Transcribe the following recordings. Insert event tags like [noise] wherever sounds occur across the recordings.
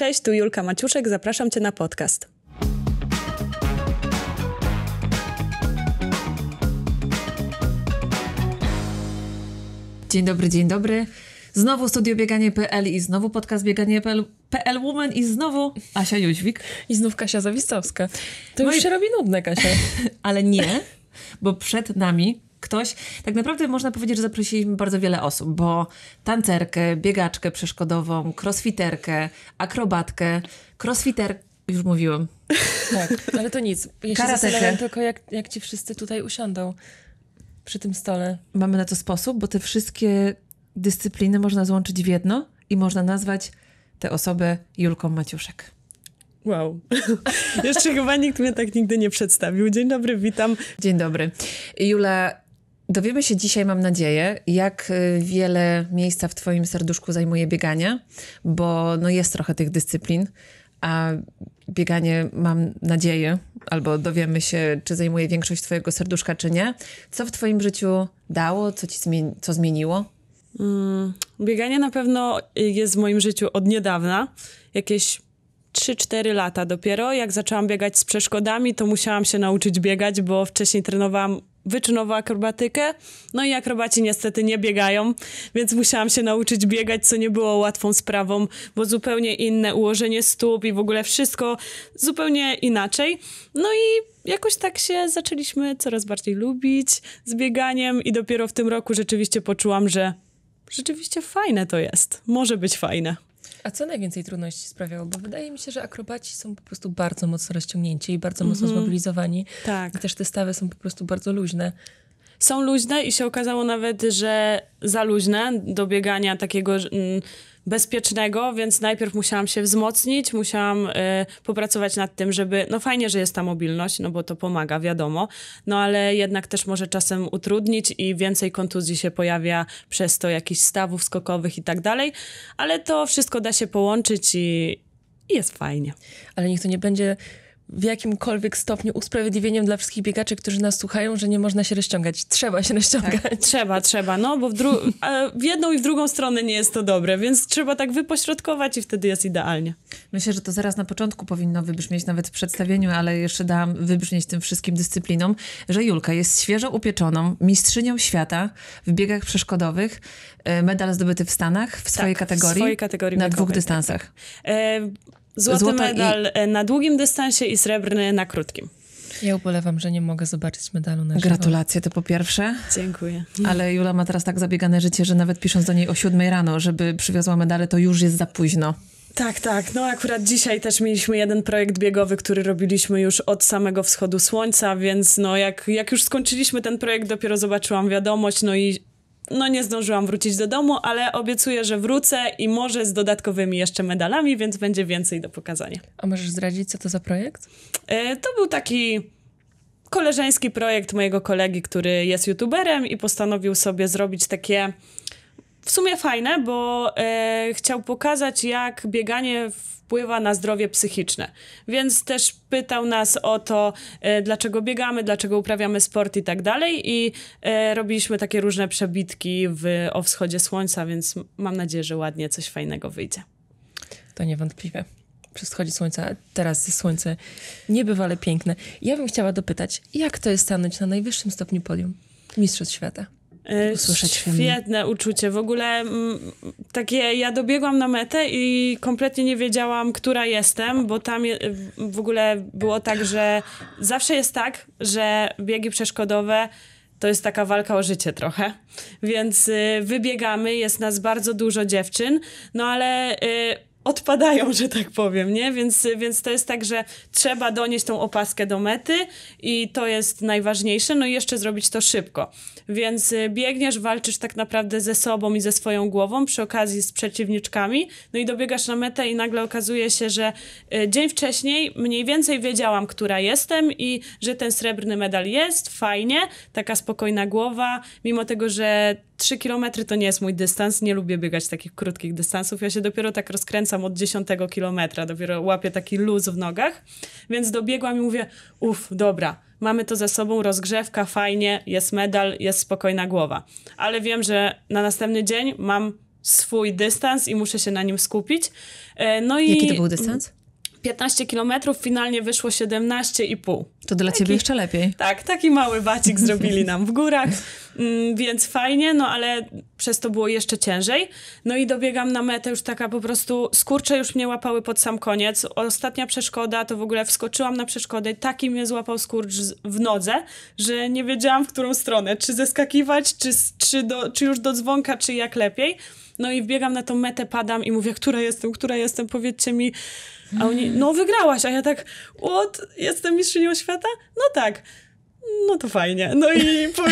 Cześć, tu Julka Maciuszek, zapraszam Cię na podcast. Dzień dobry, dzień dobry. Znowu studio bieganie.pl i znowu podcast bieganie.pl PL Woman i znowu Asia Jóźwik. I znów Kasia Zawistowska. To no już i... się robi nudne, Kasia. [laughs] Ale nie, bo przed nami ktoś, tak naprawdę można powiedzieć, że zaprosiliśmy bardzo wiele osób, bo tancerkę, biegaczkę przeszkodową, crossfiterkę, akrobatkę, crossfiterkę, już mówiłem. Tak, ale to nic. Ja się tylko, jak, jak ci wszyscy tutaj usiądą przy tym stole. Mamy na to sposób, bo te wszystkie dyscypliny można złączyć w jedno i można nazwać tę osobę Julką Maciuszek. Wow. [laughs] Jeszcze chyba nikt mnie tak nigdy nie przedstawił. Dzień dobry, witam. Dzień dobry. Jula, Dowiemy się dzisiaj, mam nadzieję, jak y, wiele miejsca w Twoim serduszku zajmuje bieganie, bo no jest trochę tych dyscyplin, a bieganie, mam nadzieję, albo dowiemy się, czy zajmuje większość Twojego serduszka, czy nie. Co w Twoim życiu dało, co, ci co zmieniło? Mm, bieganie na pewno jest w moim życiu od niedawna. Jakieś 3-4 lata dopiero. Jak zaczęłam biegać z przeszkodami, to musiałam się nauczyć biegać, bo wcześniej trenowałam wyczynową akrobatykę. No i akrobaci niestety nie biegają, więc musiałam się nauczyć biegać, co nie było łatwą sprawą, bo zupełnie inne ułożenie stóp i w ogóle wszystko zupełnie inaczej. No i jakoś tak się zaczęliśmy coraz bardziej lubić z bieganiem i dopiero w tym roku rzeczywiście poczułam, że rzeczywiście fajne to jest. Może być fajne. A co najwięcej trudności sprawiało? Bo wydaje mi się, że akrobaci są po prostu bardzo mocno rozciągnięci i bardzo mocno mm -hmm. zmobilizowani. Tak. I też te stawy są po prostu bardzo luźne są luźne i się okazało nawet, że za luźne do biegania takiego mm, bezpiecznego, więc najpierw musiałam się wzmocnić, musiałam y, popracować nad tym, żeby, no fajnie, że jest ta mobilność, no bo to pomaga, wiadomo, no ale jednak też może czasem utrudnić i więcej kontuzji się pojawia przez to jakichś stawów skokowych i tak dalej, ale to wszystko da się połączyć i, i jest fajnie. Ale niech to nie będzie w jakimkolwiek stopniu usprawiedliwieniem dla wszystkich biegaczy, którzy nas słuchają, że nie można się rozciągać. Trzeba się rozciągać. Tak, trzeba, trzeba, no bo w, dru- w jedną i w drugą stronę nie jest to dobre, więc trzeba tak wypośrodkować i wtedy jest idealnie. Myślę, że to zaraz na początku powinno wybrzmieć, nawet w przedstawieniu, ale jeszcze dałam wybrzmieć tym wszystkim dyscyplinom, że Julka jest świeżo upieczoną mistrzynią świata w biegach przeszkodowych, e, medal zdobyty w Stanach w swojej tak, kategorii, w swojej kategorii na dwóch tak, dystansach. Tak. E- Złoty medal i... E, na długim dystansie i srebrny na krótkim. Ja ubolewam, że nie mogę zobaczyć medalu na żywo. Gratulacje, to po pierwsze. Dziękuję. Ale Jula ma teraz tak zabiegane życie, że nawet pisząc do niej o siódmej rano, żeby przywiozła medale, to już jest za późno. Tak, tak. No akurat dzisiaj też mieliśmy jeden projekt biegowy, który robiliśmy już od samego wschodu słońca, więc no jak, jak już skończyliśmy ten projekt, dopiero zobaczyłam wiadomość, no i no nie zdążyłam wrócić do domu, ale obiecuję, że wrócę i może z dodatkowymi jeszcze medalami, więc będzie więcej do pokazania. A możesz zdradzić, co to za projekt? E, to był taki koleżeński projekt mojego kolegi, który jest youtuberem i postanowił sobie zrobić takie w sumie fajne, bo e, chciał pokazać, jak bieganie wpływa na zdrowie psychiczne. Więc też pytał nas o to, e, dlaczego biegamy, dlaczego uprawiamy sport i tak dalej. I e, robiliśmy takie różne przebitki w, o wschodzie słońca, więc mam nadzieję, że ładnie coś fajnego wyjdzie. To niewątpliwe. Przy wschodzie słońca, teraz jest słońce niebywale piękne. Ja bym chciała dopytać, jak to jest stanąć na najwyższym stopniu podium Mistrzostw Świata? usłyszeć y, Świetne film. uczucie. W ogóle m, mm, takie, ja dobiegłam na metę i kompletnie nie wiedziałam, która jestem, bo tam je, w ogóle było tak, że zawsze jest tak, że biegi przeszkodowe to jest taka walka o życie trochę. Więc y, wybiegamy, jest nas bardzo dużo dziewczyn, no ale. Y, odpadają, że tak powiem, nie? Więc, więc to jest tak, że trzeba donieść tą opaskę do mety i to jest najważniejsze, no i jeszcze zrobić to szybko. Więc y, biegniesz, walczysz tak naprawdę ze sobą i ze swoją głową, przy okazji z przeciwniczkami, no i dobiegasz na metę i nagle okazuje się, że y, dzień wcześniej mniej więcej wiedziałam, która jestem i że ten srebrny medal jest, fajnie, taka spokojna głowa, mimo tego, że 3 km to nie jest mój dystans, nie lubię biegać takich krótkich dystansów. Ja się dopiero tak rozkręcam od 10 km, dopiero łapię taki luz w nogach, więc dobiegłam i mówię, uff, dobra, mamy to ze sobą, rozgrzewka, fajnie, jest medal, jest spokojna głowa. Ale wiem, że na następny dzień mam swój dystans i muszę się na nim skupić. E, no i... Jaki to był dystans? 15 kilometrów, finalnie wyszło 17,5. To dla taki, ciebie jeszcze lepiej. Tak, taki mały bacik [laughs] zrobili nam w górach, mm, więc fajnie, no ale przez to było jeszcze ciężej. No i dobiegam na metę już taka po prostu, skurcze już mnie łapały pod sam koniec. Ostatnia przeszkoda, to w ogóle wskoczyłam na przeszkodę, taki mnie złapał skurcz w nodze, że nie wiedziałam w którą stronę, czy zeskakiwać, czy, czy, do, czy już do dzwonka, czy jak lepiej. No i wbiegam na tą metę, padam i mówię, która jestem, która jestem, powiedzcie mi. A oni, no wygrałaś, a ja tak, what, jestem mistrzynią świata? No tak no to fajnie. No i, po, i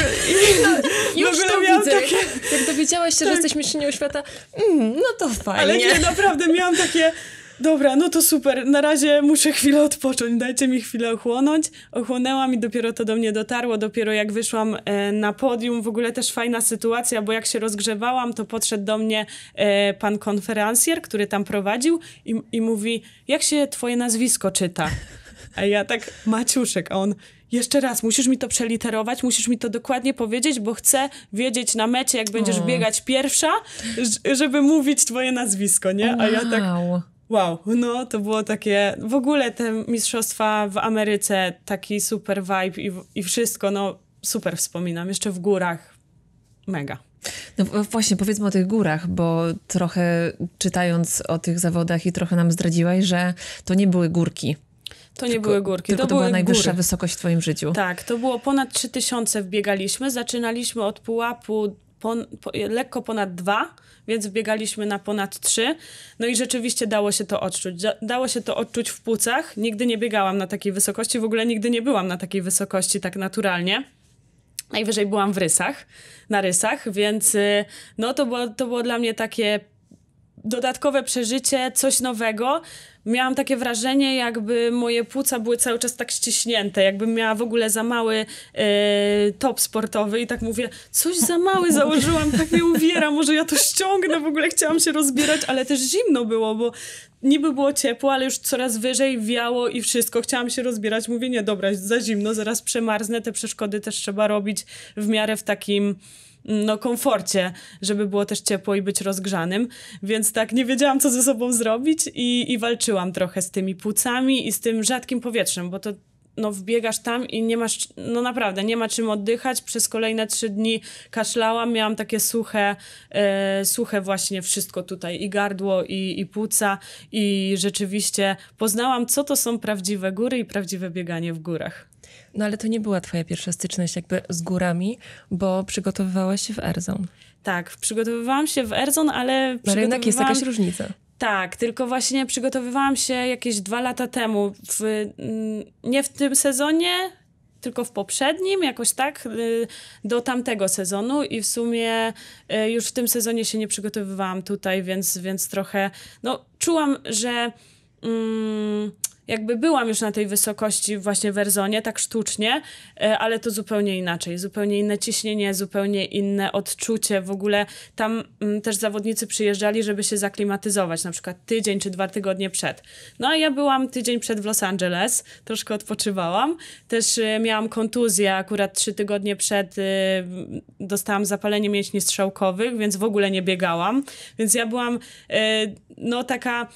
no, [laughs] już to widzę. Takie... Jak, jak dowiedziałaś się, tak. że jesteś mistrzynią świata, mm, no to fajnie. Ale nie, naprawdę miałam takie, dobra, no to super, na razie muszę chwilę odpocząć, dajcie mi chwilę ochłonąć. Ochłonęłam i dopiero to do mnie dotarło, dopiero jak wyszłam e, na podium. W ogóle też fajna sytuacja, bo jak się rozgrzewałam, to podszedł do mnie e, pan konferencjer, który tam prowadził i, i mówi, jak się twoje nazwisko czyta? A ja tak, Maciuszek, a on jeszcze raz, musisz mi to przeliterować, musisz mi to dokładnie powiedzieć, bo chcę wiedzieć na mecie, jak będziesz o. biegać pierwsza, żeby mówić twoje nazwisko, nie? A wow. ja tak, wow, no to było takie, w ogóle te mistrzostwa w Ameryce, taki super vibe i, i wszystko, no super wspominam, jeszcze w górach, mega. No właśnie, powiedzmy o tych górach, bo trochę czytając o tych zawodach i trochę nam zdradziłaś, że to nie były górki. To nie tylko, były górki. Tylko to, to była góry. najwyższa wysokość w twoim życiu. Tak, to było ponad 3000 wbiegaliśmy. Zaczynaliśmy od pułapu pon, po, lekko ponad dwa więc biegaliśmy na ponad 3. No i rzeczywiście dało się to odczuć. Dało się to odczuć w płucach. Nigdy nie biegałam na takiej wysokości, w ogóle nigdy nie byłam na takiej wysokości tak naturalnie. Najwyżej byłam w rysach, na rysach, więc y, no to było, to było dla mnie takie dodatkowe przeżycie, coś nowego miałam takie wrażenie, jakby moje płuca były cały czas tak ściśnięte, jakbym miała w ogóle za mały e, top sportowy i tak mówię, coś za mały założyłam, tak mnie uwiera, może ja to ściągnę, w ogóle chciałam się rozbierać, ale też zimno było, bo niby było ciepło, ale już coraz wyżej wiało i wszystko, chciałam się rozbierać, mówię, nie, dobra, za zimno, zaraz przemarznę, te przeszkody też trzeba robić w miarę w takim no, komforcie, żeby było też ciepło i być rozgrzanym. Więc tak nie wiedziałam, co ze sobą zrobić i, i walczyłam trochę z tymi płucami i z tym rzadkim powietrzem, bo to no wbiegasz tam i nie masz, no naprawdę, nie ma czym oddychać. Przez kolejne trzy dni kaszlałam, miałam takie suche, e, suche właśnie wszystko tutaj, i gardło, i, i płuca, i rzeczywiście poznałam, co to są prawdziwe góry i prawdziwe bieganie w górach. No ale to nie była twoja pierwsza styczność jakby z górami, bo przygotowywałaś się w Erzon. Tak, przygotowywałam się w Erzon, ale... Przygotowywałam... przygotowywałam... jednak jest jakaś różnica. Tak, tylko właśnie przygotowywałam się jakieś dwa lata temu. W, mm, nie w tym sezonie, tylko w poprzednim, jakoś tak, y, do tamtego sezonu i w sumie y, już w tym sezonie się nie przygotowywałam tutaj, więc, więc trochę, no, czułam, że. Mm, jakby byłam już na tej wysokości właśnie w Erzonie, tak sztucznie, e, ale to zupełnie inaczej, zupełnie inne ciśnienie, zupełnie inne odczucie. W ogóle tam mm, też zawodnicy przyjeżdżali, żeby się zaklimatyzować, na przykład tydzień czy dwa tygodnie przed. No a ja byłam tydzień przed w Los Angeles, troszkę odpoczywałam. Też e, miałam kontuzję akurat trzy tygodnie przed e, dostałam zapalenie mięśni strzałkowych, więc w ogóle nie biegałam. Więc ja byłam no taka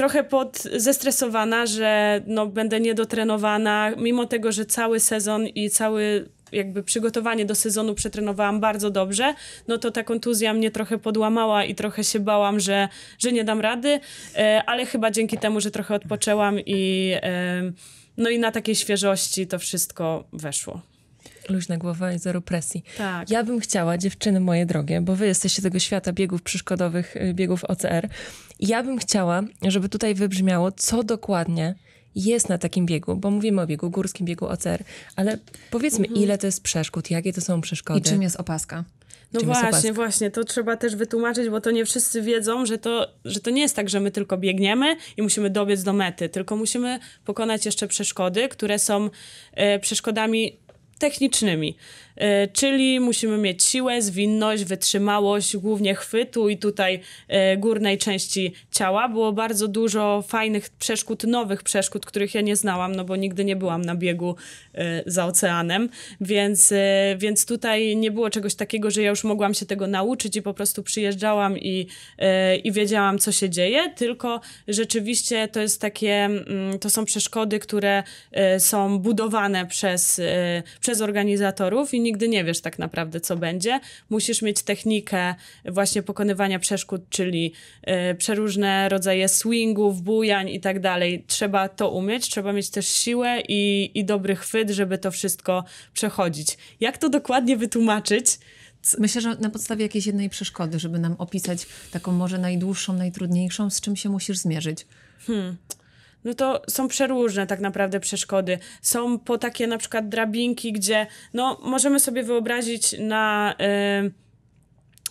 trochę pod, zestresowana, że no, będę niedotrenowana, mimo tego, że cały sezon i cały jakby przygotowanie do sezonu przetrenowałam bardzo dobrze, no to ta kontuzja mnie trochę podłamała i trochę się bałam, że, że nie dam rady, e, ale chyba dzięki temu, że trochę odpoczęłam i e, no i na takiej świeżości to wszystko weszło luźna głowa i zero presji. Tak. Ja bym chciała, dziewczyny moje drogie, bo wy jesteście tego świata biegów przeszkodowych, y, biegów OCR, ja bym chciała, żeby tutaj wybrzmiało, co dokładnie jest na takim biegu, bo mówimy o biegu górskim, biegu OCR, ale powiedzmy, mhm. ile to jest przeszkód, jakie to są przeszkody. I czym jest opaska? No właśnie, właśnie, to trzeba też wytłumaczyć, bo to nie wszyscy wiedzą, że to, że to nie jest tak, że my tylko biegniemy i musimy dobiec do mety, tylko musimy pokonać jeszcze przeszkody, które są e, przeszkodami technicznymi. E, czyli musimy mieć siłę, zwinność, wytrzymałość, głównie chwytu i tutaj e, górnej części ciała. Było bardzo dużo fajnych przeszkód, nowych przeszkód, których ja nie znałam, no bo nigdy nie byłam na biegu e, za oceanem, więc, więc tutaj nie było czegoś takiego, że ja już mogłam się tego nauczyć i po prostu przyjeżdżałam i, i wiedziałam, co się dzieje, tylko rzeczywiście to jest takie, mm, to są przeszkody, które są budowane przez, przez organizatorów i nie nigdy nie wiesz tak naprawdę, co będzie. Musisz mieć technikę właśnie pokonywania przeszkód, czyli y, przeróżne rodzaje swingów, bujań i tak dalej. Trzeba to umieć, trzeba mieć też siłę i, i dobry chwyt, żeby to wszystko przechodzić. Jak to dokładnie wytłumaczyć? Myślę, że na podstawie jakiejś jednej przeszkody, żeby nam opisać taką może najdłuższą, najtrudniejszą, z czym się musisz zmierzyć. Hmm no to są przeróżne tak naprawdę przeszkody. Są po takie na przykład drabinki, gdzie no możemy sobie wyobrazić na... Yy,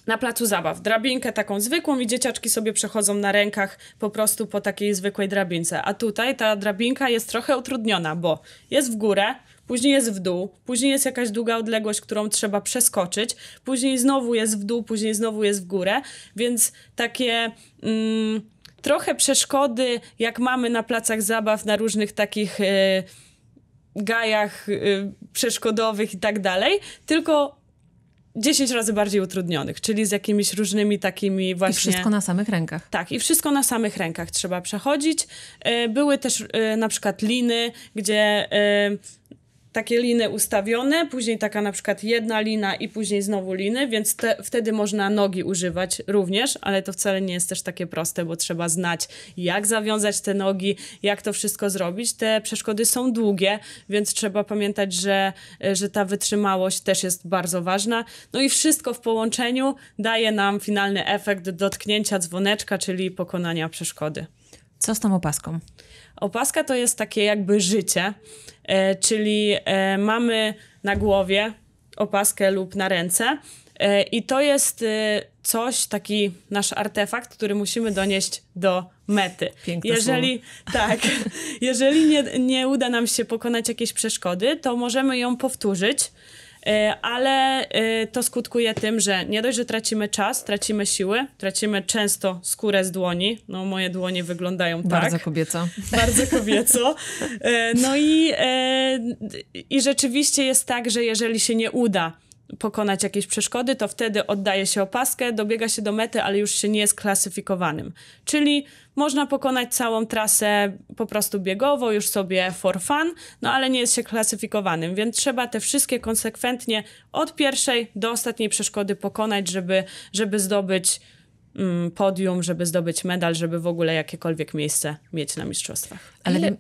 na placu zabaw. Drabinkę taką zwykłą i dzieciaczki sobie przechodzą na rękach po prostu po takiej zwykłej drabince. A tutaj ta drabinka jest trochę utrudniona, bo jest w górę, później jest w dół, później jest jakaś długa odległość, którą trzeba przeskoczyć, później znowu jest w dół, później znowu jest w górę, więc takie. Mm, trochę przeszkody, jak mamy na placach zabaw, na różnych takich e, gajach e, przeszkodowych i tak dalej, tylko 10 razy bardziej utrudnionych, czyli z jakimiś różnymi takimi właśnie. I wszystko na samych rękach. Tak, i wszystko na samych rękach trzeba przechodzić. E, były też na przykład liny, gdzie takie liny ustawione, później taka na przykład jedna lina i później znowu liny, więc te, wtedy można nogi używać również, ale to wcale nie jest też takie proste, bo trzeba znać jak zawiązać te nogi, jak to wszystko zrobić. Te przeszkody są długie, więc trzeba pamiętać, że, że ta wytrzymałość też jest bardzo ważna. No i wszystko w połączeniu daje nam finalny efekt dotknięcia dzwoneczka, czyli pokonania przeszkody. Co z tą opaską? Opaska to jest takie jakby życie, e, czyli e, mamy na głowie opaskę lub na ręce. E, I to jest e, coś, taki nasz artefakt, który musimy donieść do mety. Piękne jeżeli słowo. tak, [laughs] jeżeli nie, nie uda nam się pokonać jakiejś przeszkody, to możemy ją powtórzyć E, ale e, to skutkuje tym, że nie dość, że tracimy czas, tracimy siły, tracimy często skórę z dłoni. No, moje dłonie wyglądają tak. Bardzo kobieco. Bardzo kobieco. E, no i, i rzeczywiście jest tak, że jeżeli się nie uda, pokonać jakieś przeszkody, to wtedy oddaje się opaskę, dobiega się do mety, ale już się nie jest klasyfikowanym. Czyli można pokonać całą trasę po prostu biegowo, już sobie for fun, no ale nie jest się klasyfikowanym, więc trzeba te wszystkie konsekwentnie od pierwszej do ostatniej przeszkody pokonać, żeby, żeby zdobyć mm, podium, żeby zdobyć medal, żeby w ogóle jakiekolwiek miejsce mieć na mistrzostwach. Ale ile,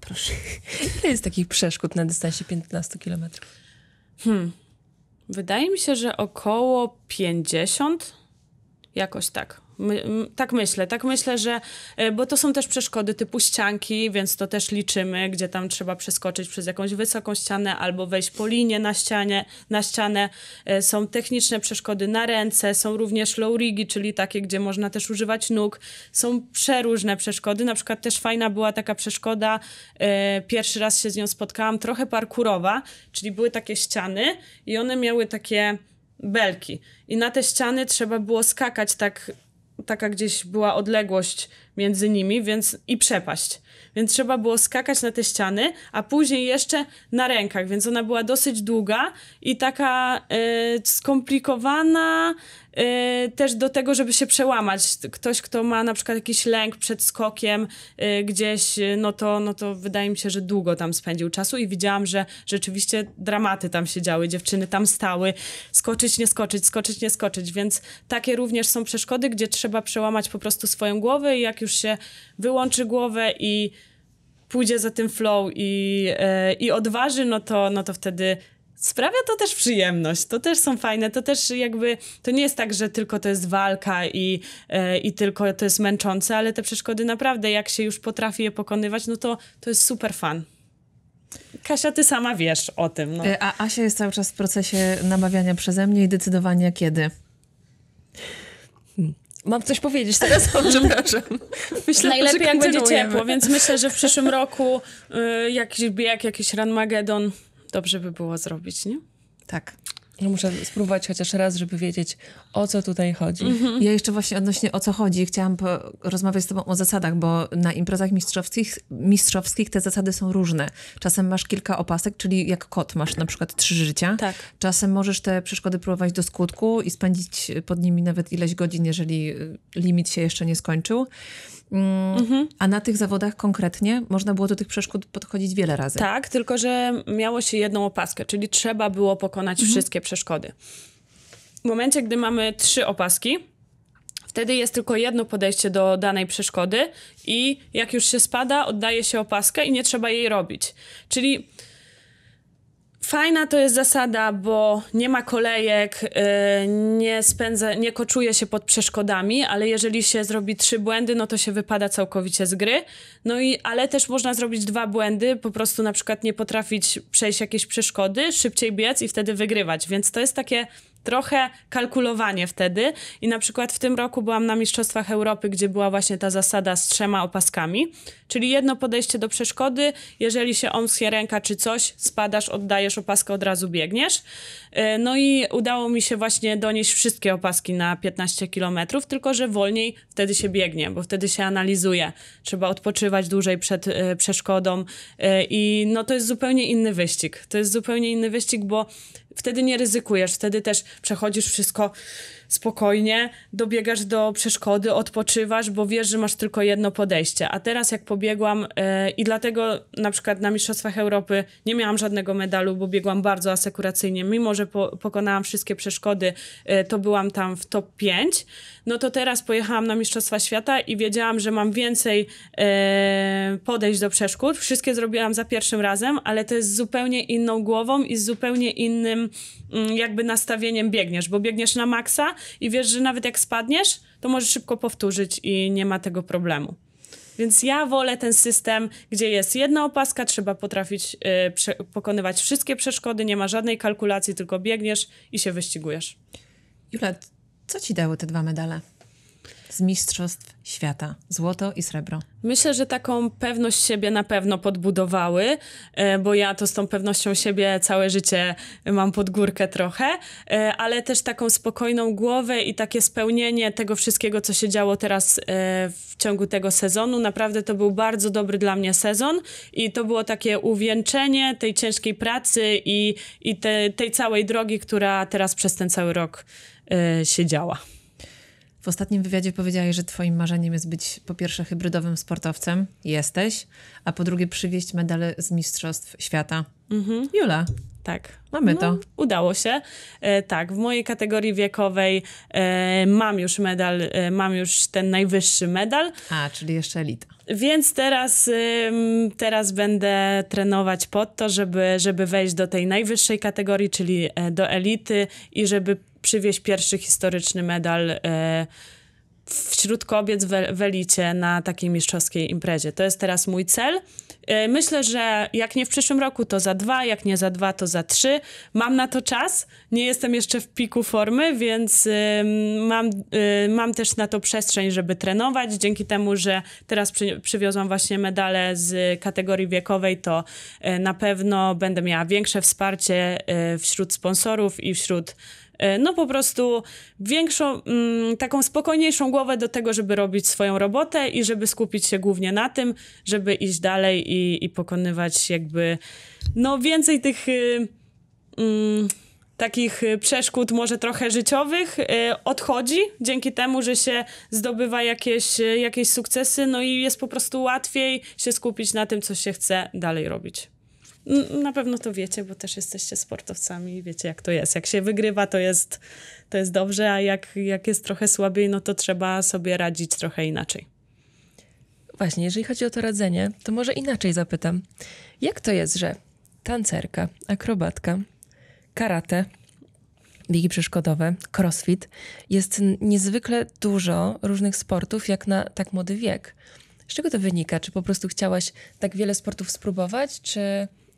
proszę, [laughs] ile jest takich przeszkód na dystansie 15 kilometrów? Hmm, Wydaje mi się, że około 50, jakoś tak. My, tak myślę, tak myślę, że e, bo to są też przeszkody typu ścianki, więc to też liczymy, gdzie tam trzeba przeskoczyć przez jakąś wysoką ścianę albo wejść po linie na ścianie, na ścianę. E, są techniczne przeszkody na ręce, są również low rigi, czyli takie, gdzie można też używać nóg. Są przeróżne przeszkody, na przykład też fajna była taka przeszkoda, e, pierwszy raz się z nią spotkałam, trochę parkurowa, czyli były takie ściany i one miały takie belki. I na te ściany trzeba było skakać tak taka gdzieś była odległość między nimi, więc i przepaść. Więc trzeba było skakać na te ściany, a później jeszcze na rękach, więc ona była dosyć długa i taka y, skomplikowana, Y, też do tego, żeby się przełamać. Ktoś, kto ma na przykład jakiś lęk przed skokiem y, gdzieś, y, no to, no to wydaje mi się, że długo tam spędził czasu i widziałam, że rzeczywiście dramaty tam się działy, dziewczyny tam stały, skoczyć, nie skoczyć, skoczyć, nie skoczyć, więc takie również są przeszkody, gdzie trzeba przełamać po prostu swoją głowę i jak już się wyłączy głowę i pójdzie za tym flow i, y, i odważy, no to, no to wtedy sprawia to też przyjemność, to też są fajne, to też jakby, to nie jest tak, że tylko to jest walka i, e, i tylko to jest męczące, ale te przeszkody naprawdę, jak się już potrafi je pokonywać, no to, to jest super fan. Kasia, ty sama wiesz o tym. No. E, a Asia jest cały czas w procesie namawiania przeze mnie i decydowania kiedy. Hmm. Mam coś powiedzieć teraz, o, [laughs] przepraszam. Myślę, Najlepiej jak będzie ciepło, więc myślę, że w przyszłym roku, y, jak, jak jakiś Ranmagedon, Dobrze by było zrobić, nie? Tak. No muszę spróbować chociaż raz, żeby wiedzieć, o co tutaj chodzi. Mhm. Ja jeszcze właśnie odnośnie o co chodzi, chciałam rozmawiać z tobą o zasadach, bo na imprezach mistrzowskich, mistrzowskich te zasady są różne. Czasem masz kilka opasek, czyli jak kot masz na przykład trzy życia. Tak. Czasem możesz te przeszkody próbować do skutku i spędzić pod nimi nawet ileś godzin, jeżeli y, limit się jeszcze nie skończył. Mm, mhm. A na tych zawodach konkretnie można było do tych przeszkód podchodzić wiele razy. Tak, tylko że miało się jedną opaskę, czyli trzeba było pokonać mhm. wszystkie przeszkody. W momencie, gdy mamy trzy opaski, wtedy jest tylko jedno podejście do danej przeszkody i jak już się spada, oddaje się opaskę i nie trzeba jej robić. Czyli Fajna to jest zasada, bo nie ma kolejek, y, nie spędza, nie koczuje się pod przeszkodami, ale jeżeli się zrobi trzy błędy, no to się wypada całkowicie z gry. No i, ale też można zrobić dwa błędy, po prostu na przykład nie potrafić przejść jakiejś przeszkody, szybciej biec i wtedy wygrywać, więc to jest takie trochę kalkulowanie wtedy. I na przykład w tym roku byłam na Mistrzostwach Europy, gdzie była właśnie ta zasada z trzema opaskami, czyli jedno podejście do przeszkody. Jeżeli się omsknie ręka czy coś, spadasz, oddajesz opaskę, od razu biegniesz. E, no i udało mi się właśnie donieść wszystkie opaski na 15 km, tylko że wolniej wtedy się biegnie, bo wtedy się analizuje. Trzeba odpoczywać dłużej przed e, przeszkodą e, i no to jest zupełnie inny wyścig. To jest zupełnie inny wyścig, bo wtedy nie ryzykujesz, wtedy też przechodzisz wszystko spokojnie, dobiegasz do przeszkody, odpoczywasz, bo wiesz, że masz tylko jedno podejście. A teraz jak pobiegłam e, i dlatego na przykład na Mistrzostwach Europy nie miałam żadnego medalu, bo biegłam bardzo asekuracyjnie, mimo że po, pokonałam wszystkie przeszkody, e, to byłam tam w top 5, no to teraz pojechałam na Mistrzostwa Świata i wiedziałam, że mam więcej e, podejść do przeszkód. Wszystkie zrobiłam za pierwszym razem, ale to jest zupełnie inną głową i z zupełnie innym mm, jakby nastawieniem biegniesz, bo biegniesz na maksa, i wiesz, że nawet jak spadniesz, to możesz szybko powtórzyć i nie ma tego problemu. Więc ja wolę ten system, gdzie jest jedna opaska, trzeba potrafić y, pokonywać wszystkie przeszkody, nie ma żadnej kalkulacji, tylko biegniesz i się wyścigujesz. Julia, co ci dały te dwa medale? z Mistrzostw Świata? Złoto i srebro. Myślę, że taką pewność siebie na pewno podbudowały, e, bo ja to z tą pewnością siebie całe życie mam pod górkę trochę, e, ale też taką spokojną głowę i takie spełnienie tego wszystkiego, co się działo teraz e, w ciągu tego sezonu. Naprawdę to był bardzo dobry dla mnie sezon i to było takie uwieńczenie tej ciężkiej pracy i, i te, tej całej drogi, która teraz przez ten cały rok się działa. W ostatnim wywiadzie powiedziałeś, że twoim marzeniem jest być po pierwsze hybrydowym sportowcem, jesteś, a po drugie przywieźć medale z Mistrzostw Świata. Mhm. Jula, tak. Mamy no, to. Udało się. E, tak, w mojej kategorii wiekowej e, mam już medal, e, mam już ten najwyższy medal. A, czyli jeszcze elita. Więc teraz, teraz będę trenować pod to, żeby, żeby wejść do tej najwyższej kategorii, czyli e, do elity i żeby przywieźć pierwszy historyczny medal e, wśród kobiet w, elicie na takiej mistrzowskiej imprezie. To jest teraz mój cel. E, myślę, że jak nie w przyszłym roku, to za dwa, jak nie za dwa, to za trzy. Mam na to czas, nie jestem jeszcze w piku formy, więc e, mam, mam też na to przestrzeń, żeby trenować. Dzięki temu, że teraz przy, przywiozłam właśnie medale z kategorii wiekowej, to na pewno będę miała większe wsparcie wśród sponsorów i wśród E, no po prostu większą, mm, taką spokojniejszą głowę do tego, żeby robić swoją robotę i żeby skupić się głównie na tym, żeby iść dalej i, i pokonywać jakby no więcej tych y, mm, takich przeszkód może trochę życiowych y, odchodzi dzięki temu, że się zdobywa jakieś, jakieś sukcesy, no i jest po prostu łatwiej się skupić na tym, co się chce dalej robić. Na pewno to wiecie, bo też jesteście sportowcami i wiecie, jak to jest. Jak się wygrywa, to jest, to jest dobrze, a jak, jak jest trochę słabiej, no to trzeba sobie radzić trochę inaczej. Właśnie, jeżeli chodzi o to radzenie, to może inaczej zapytam. Jak to jest, że tancerka, akrobatka, karate, biegi przeszkodowe, crossfit, jest niezwykle dużo różnych sportów, jak na tak młody wiek? Z czego to wynika? Czy po prostu chciałaś tak wiele sportów spróbować, czy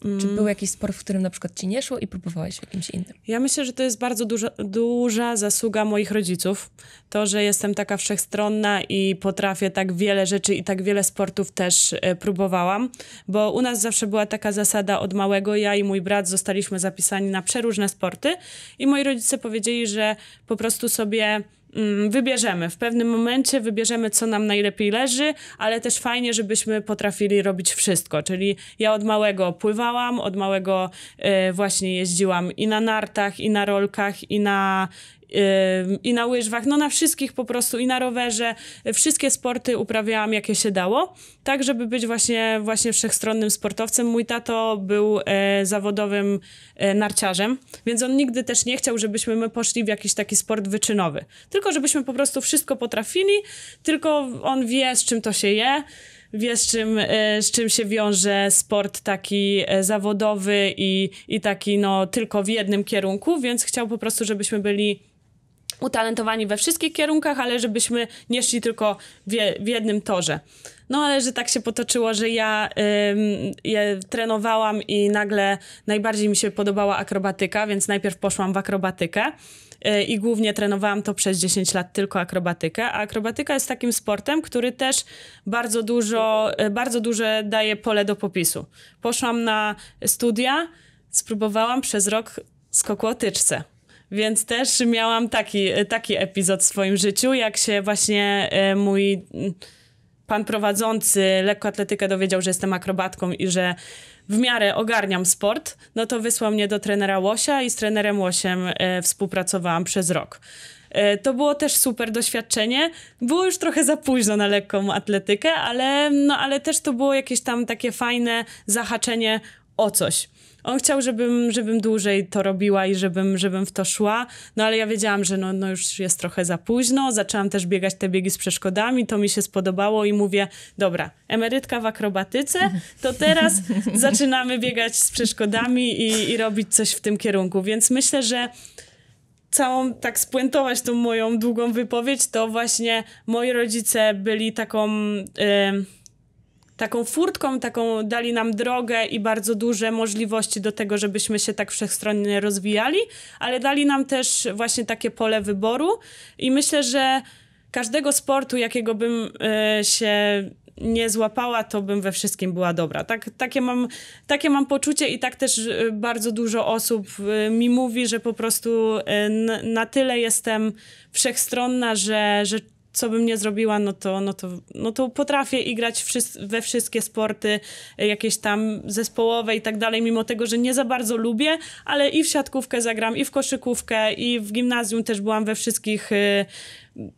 Mm. Czy był jakiś sport, w którym na przykład ci nie szło i próbowałeś w jakimś innym? Ja myślę, że to jest bardzo duża, duża zasługa moich rodziców. To, że jestem taka wszechstronna i potrafię tak wiele rzeczy i tak wiele sportów też e, próbowałam, bo u nas zawsze była taka zasada od małego. Ja i mój brat zostaliśmy zapisani na przeróżne sporty i moi rodzice powiedzieli, że po prostu sobie Mm, wybierzemy. W pewnym momencie wybierzemy, co nam najlepiej leży, ale też fajnie, żebyśmy potrafili robić wszystko. Czyli ja od małego pływałam, od małego e, właśnie jeździłam i na nartach, i na rolkach, i na i na łyżwach, no na wszystkich po prostu i na rowerze, wszystkie sporty uprawiałam jakie się dało, tak żeby być właśnie, właśnie wszechstronnym sportowcem. Mój tato był e, zawodowym e, narciarzem, więc on nigdy też nie chciał, żebyśmy my poszli w jakiś taki sport wyczynowy, tylko żebyśmy po prostu wszystko potrafili, tylko on wie z czym to się je, wie z czym, e, z czym się wiąże sport taki e, zawodowy i, i taki no tylko w jednym kierunku, więc chciał po prostu, żebyśmy byli utalentowani we wszystkich kierunkach, ale żebyśmy nie szli tylko w, w jednym torze. No ale że tak się potoczyło, że ja, ym, trenowałam i nagle najbardziej mi się podobała akrobatyka, więc najpierw poszłam w akrobatykę y, i głównie trenowałam to przez 10 lat tylko akrobatykę. A akrobatyka jest takim sportem, który też bardzo dużo, y, bardzo duże daje pole do popisu. Poszłam na studia, spróbowałam przez rok skoku więc też miałam taki, taki epizod w swoim życiu, jak się właśnie e, mój mm, pan prowadzący lekkoatletykę dowiedział, że jestem akrobatką i że w miarę ogarniam sport, no to wysłał mnie do trenera Łosia i z trenerem Łosiem e, współpracowałam przez rok. E, to było też super doświadczenie. Było już trochę za późno na lekką atletykę, ale, no, ale też to było jakieś tam takie fajne zahaczenie o coś. On chciał, żebym, żebym dłużej to robiła i żebym, żebym w to szła, no ale ja wiedziałam, że no, no już jest trochę za późno, zaczęłam też biegać te biegi z przeszkodami, to mi się spodobało i mówię, dobra, emerytka w akrobatyce, to teraz [laughs] zaczynamy biegać z przeszkodami i, i robić coś w tym kierunku, więc myślę, że całą, tak spuentować tą moją długą wypowiedź, to właśnie moi rodzice byli taką... Yy, taką furtką, taką dali nam drogę i bardzo duże możliwości do tego, żebyśmy się tak wszechstronnie rozwijali, ale dali nam też właśnie takie pole wyboru i myślę, że każdego sportu, jakiego bym y, się nie złapała, to bym we wszystkim była dobra. Tak, takie, mam, takie mam poczucie i tak też e, bardzo dużo osób e, mi mówi, że po prostu na tyle jestem wszechstronna, że, że co bym nie zrobiła, no to, no to, no to potrafię i grać we wszystkie sporty, e, jakieś tam zespołowe i tak dalej, mimo tego, że nie za bardzo lubię, ale i w siatkówkę zagram, i w koszykówkę, i w gimnazjum też byłam we wszystkich e,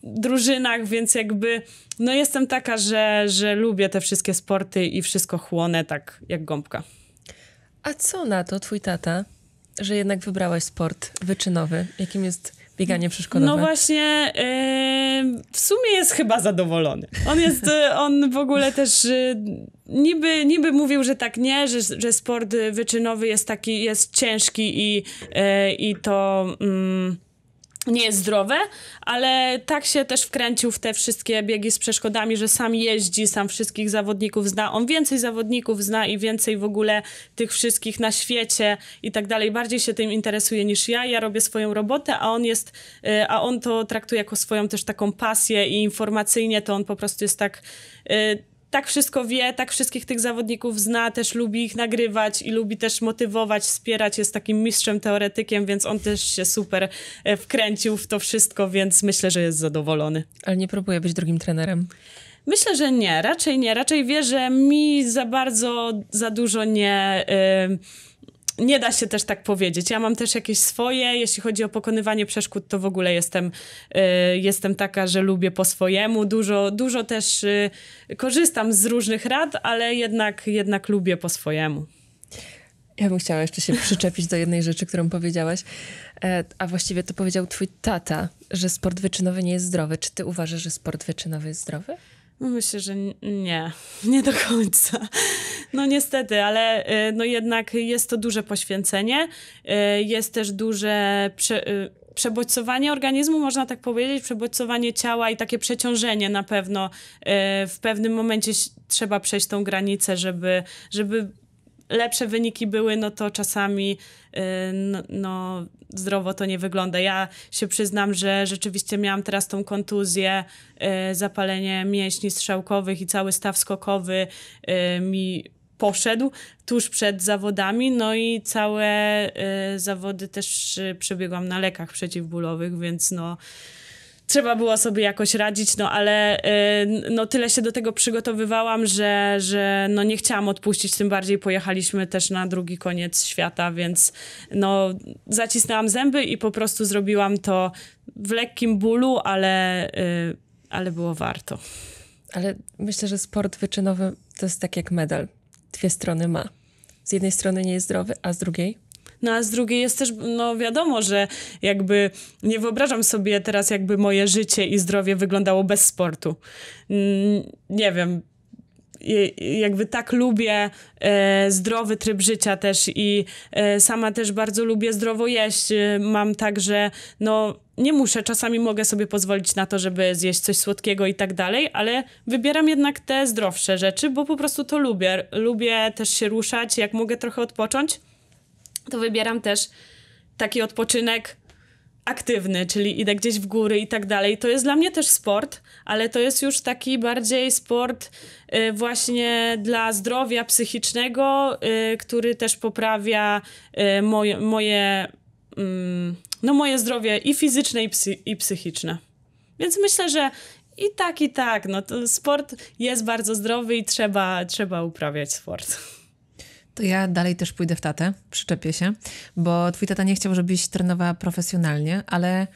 drużynach, więc jakby no jestem taka, że, że lubię te wszystkie sporty i wszystko chłonę tak jak gąbka. A co na to twój tata, że jednak wybrałaś sport wyczynowy, jakim jest bieganie przeszkodowe. No właśnie, yy, w sumie jest chyba zadowolony. On jest, y, on w ogóle też yy, niby, niby mówił, że tak nie, że, że sport wyczynowy jest taki, jest ciężki i, yy, i to... Yy, nie jest zdrowe, ale tak się też wkręcił w te wszystkie biegi z przeszkodami, że sam jeździ, sam wszystkich zawodników zna. On więcej zawodników zna i więcej w ogóle tych wszystkich na świecie i tak dalej. Bardziej się tym interesuje niż ja. Ja robię swoją robotę, a on jest, e, a on to traktuje jako swoją też taką pasję i informacyjnie to on po prostu jest tak e, tak wszystko wie, tak wszystkich tych zawodników zna, też lubi ich nagrywać i lubi też motywować, wspierać. Jest takim mistrzem teoretykiem, więc on też się super e, wkręcił w to wszystko, więc myślę, że jest zadowolony. Ale nie próbuje być drugim trenerem. Myślę, że nie, raczej nie. Raczej wie, że mi za bardzo, za dużo nie. Yy nie da się też tak powiedzieć. Ja mam też jakieś swoje, jeśli chodzi o pokonywanie przeszkód, to w ogóle jestem, e, jestem taka, że lubię po swojemu. Dużo, dużo też e, korzystam z różnych rad, ale jednak, jednak lubię po swojemu. Ja bym chciała jeszcze się przyczepić do jednej rzeczy, którą powiedziałaś, e, a właściwie to powiedział twój tata, że sport wyczynowy nie jest zdrowy. Czy ty uważasz, że sport wyczynowy jest zdrowy? No, myślę, że nie, [laughs] nie do końca. No niestety, ale y, no jednak jest to duże poświęcenie, y, jest też duże prze, y, przebodźcowanie organizmu, można tak powiedzieć, przebodźcowanie ciała i takie przeciążenie na pewno. W pewnym momencie trzeba przejść tą granicę, żeby, żeby lepsze wyniki były, no to czasami no, no zdrowo to nie wygląda. Ja się przyznam, że rzeczywiście miałam teraz tą kontuzję, e, zapalenie mięśni strzałkowych i cały staw skokowy e, mi poszedł tuż przed zawodami, no i całe e, zawody też przebiegłam na lekach przeciwbólowych, więc no trzeba było sobie jakoś radzić, no ale y, no tyle się do tego przygotowywałam, że, że no nie chciałam odpuścić, tym bardziej pojechaliśmy też na drugi koniec świata, więc no zacisnęłam zęby i po prostu zrobiłam to w lekkim bólu, ale, y, ale było warto. Ale myślę, że sport wyczynowy to jest tak jak medal. Dwie strony ma. Z jednej strony nie jest zdrowy, a z drugiej no a z drugiej jest też, no wiadomo, że jakby nie wyobrażam sobie teraz, jakby moje życie i zdrowie wyglądało bez sportu. Mm, nie wiem, jakby tak lubię e, zdrowy tryb życia też i e, sama też bardzo lubię zdrowo jeść. E, mam tak, że no nie muszę, czasami mogę sobie pozwolić na to, żeby zjeść coś słodkiego i tak dalej, ale wybieram jednak te zdrowsze rzeczy, bo po prostu to lubię. Lubię też się ruszać, jak mogę trochę odpocząć, to wybieram też taki odpoczynek aktywny, czyli idę gdzieś w góry i tak dalej. To jest dla mnie też sport, ale to jest już taki bardziej sport y, właśnie dla zdrowia psychicznego, y, który też poprawia y, moje, moje, mm, no moje zdrowie i fizyczne, i, psychiczne. Więc myślę, że i tak, i tak, no to sport jest bardzo zdrowy i trzeba, trzeba uprawiać sport. To ja dalej też pójdę w tatę, przyczepię się, bo twój tata nie chciał, żebyś trenowała profesjonalnie, ale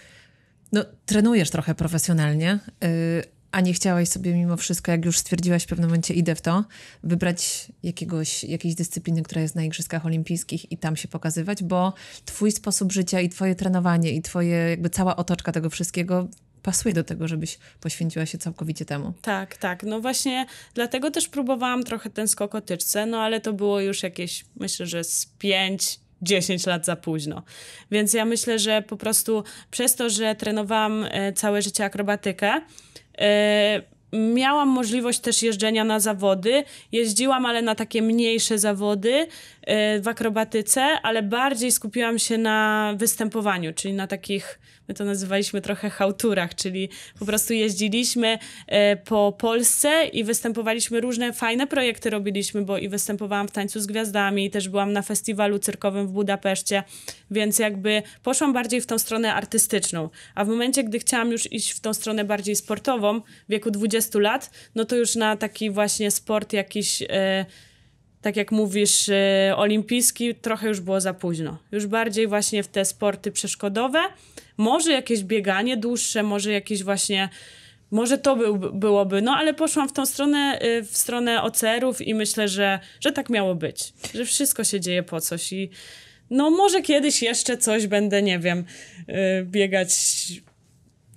no, trenujesz trochę profesjonalnie, y, a nie chciałaś sobie mimo wszystko, jak już stwierdziłaś w pewnym momencie, idę w to, wybrać jakiegoś, jakiejś dyscypliny, która jest na Igrzyskach Olimpijskich i tam się pokazywać, bo twój sposób życia i twoje trenowanie i twoje jakby cała otoczka tego wszystkiego pasuje do tego, żebyś poświęciła się całkowicie temu. Tak, tak. No właśnie dlatego też próbowałam trochę ten skok o tyczce, no ale to było już jakieś, myślę, że z pięć 10 lat za późno. Więc ja myślę, że po prostu przez to, że trenowałam e, całe życie akrobatykę, e, miałam możliwość też jeżdżenia na zawody. Jeździłam, ale na takie mniejsze zawody e, w akrobatyce, ale bardziej skupiłam się na występowaniu, czyli na takich my to nazywaliśmy trochę hałturach, czyli po prostu jeździliśmy e, po Polsce i występowaliśmy różne fajne projekty robiliśmy, bo i występowałam w Tańcu z Gwiazdami, i też byłam na festiwalu cyrkowym w Budapeszcie, więc jakby poszłam bardziej w tą stronę artystyczną. A w momencie, gdy chciałam już iść w tą stronę bardziej sportową, w wieku 20 lat, no to już na taki właśnie sport jakiś e, tak jak mówisz, e, olimpijski trochę już było za późno. Już bardziej właśnie w te sporty przeszkodowe, może jakieś bieganie dłuższe, może jakieś właśnie może to był, byłoby, no ale poszłam w tą stronę, y, w stronę ocerów i myślę, że, że tak miało być, że wszystko się dzieje po coś i no może kiedyś jeszcze coś będę, nie wiem, y, biegać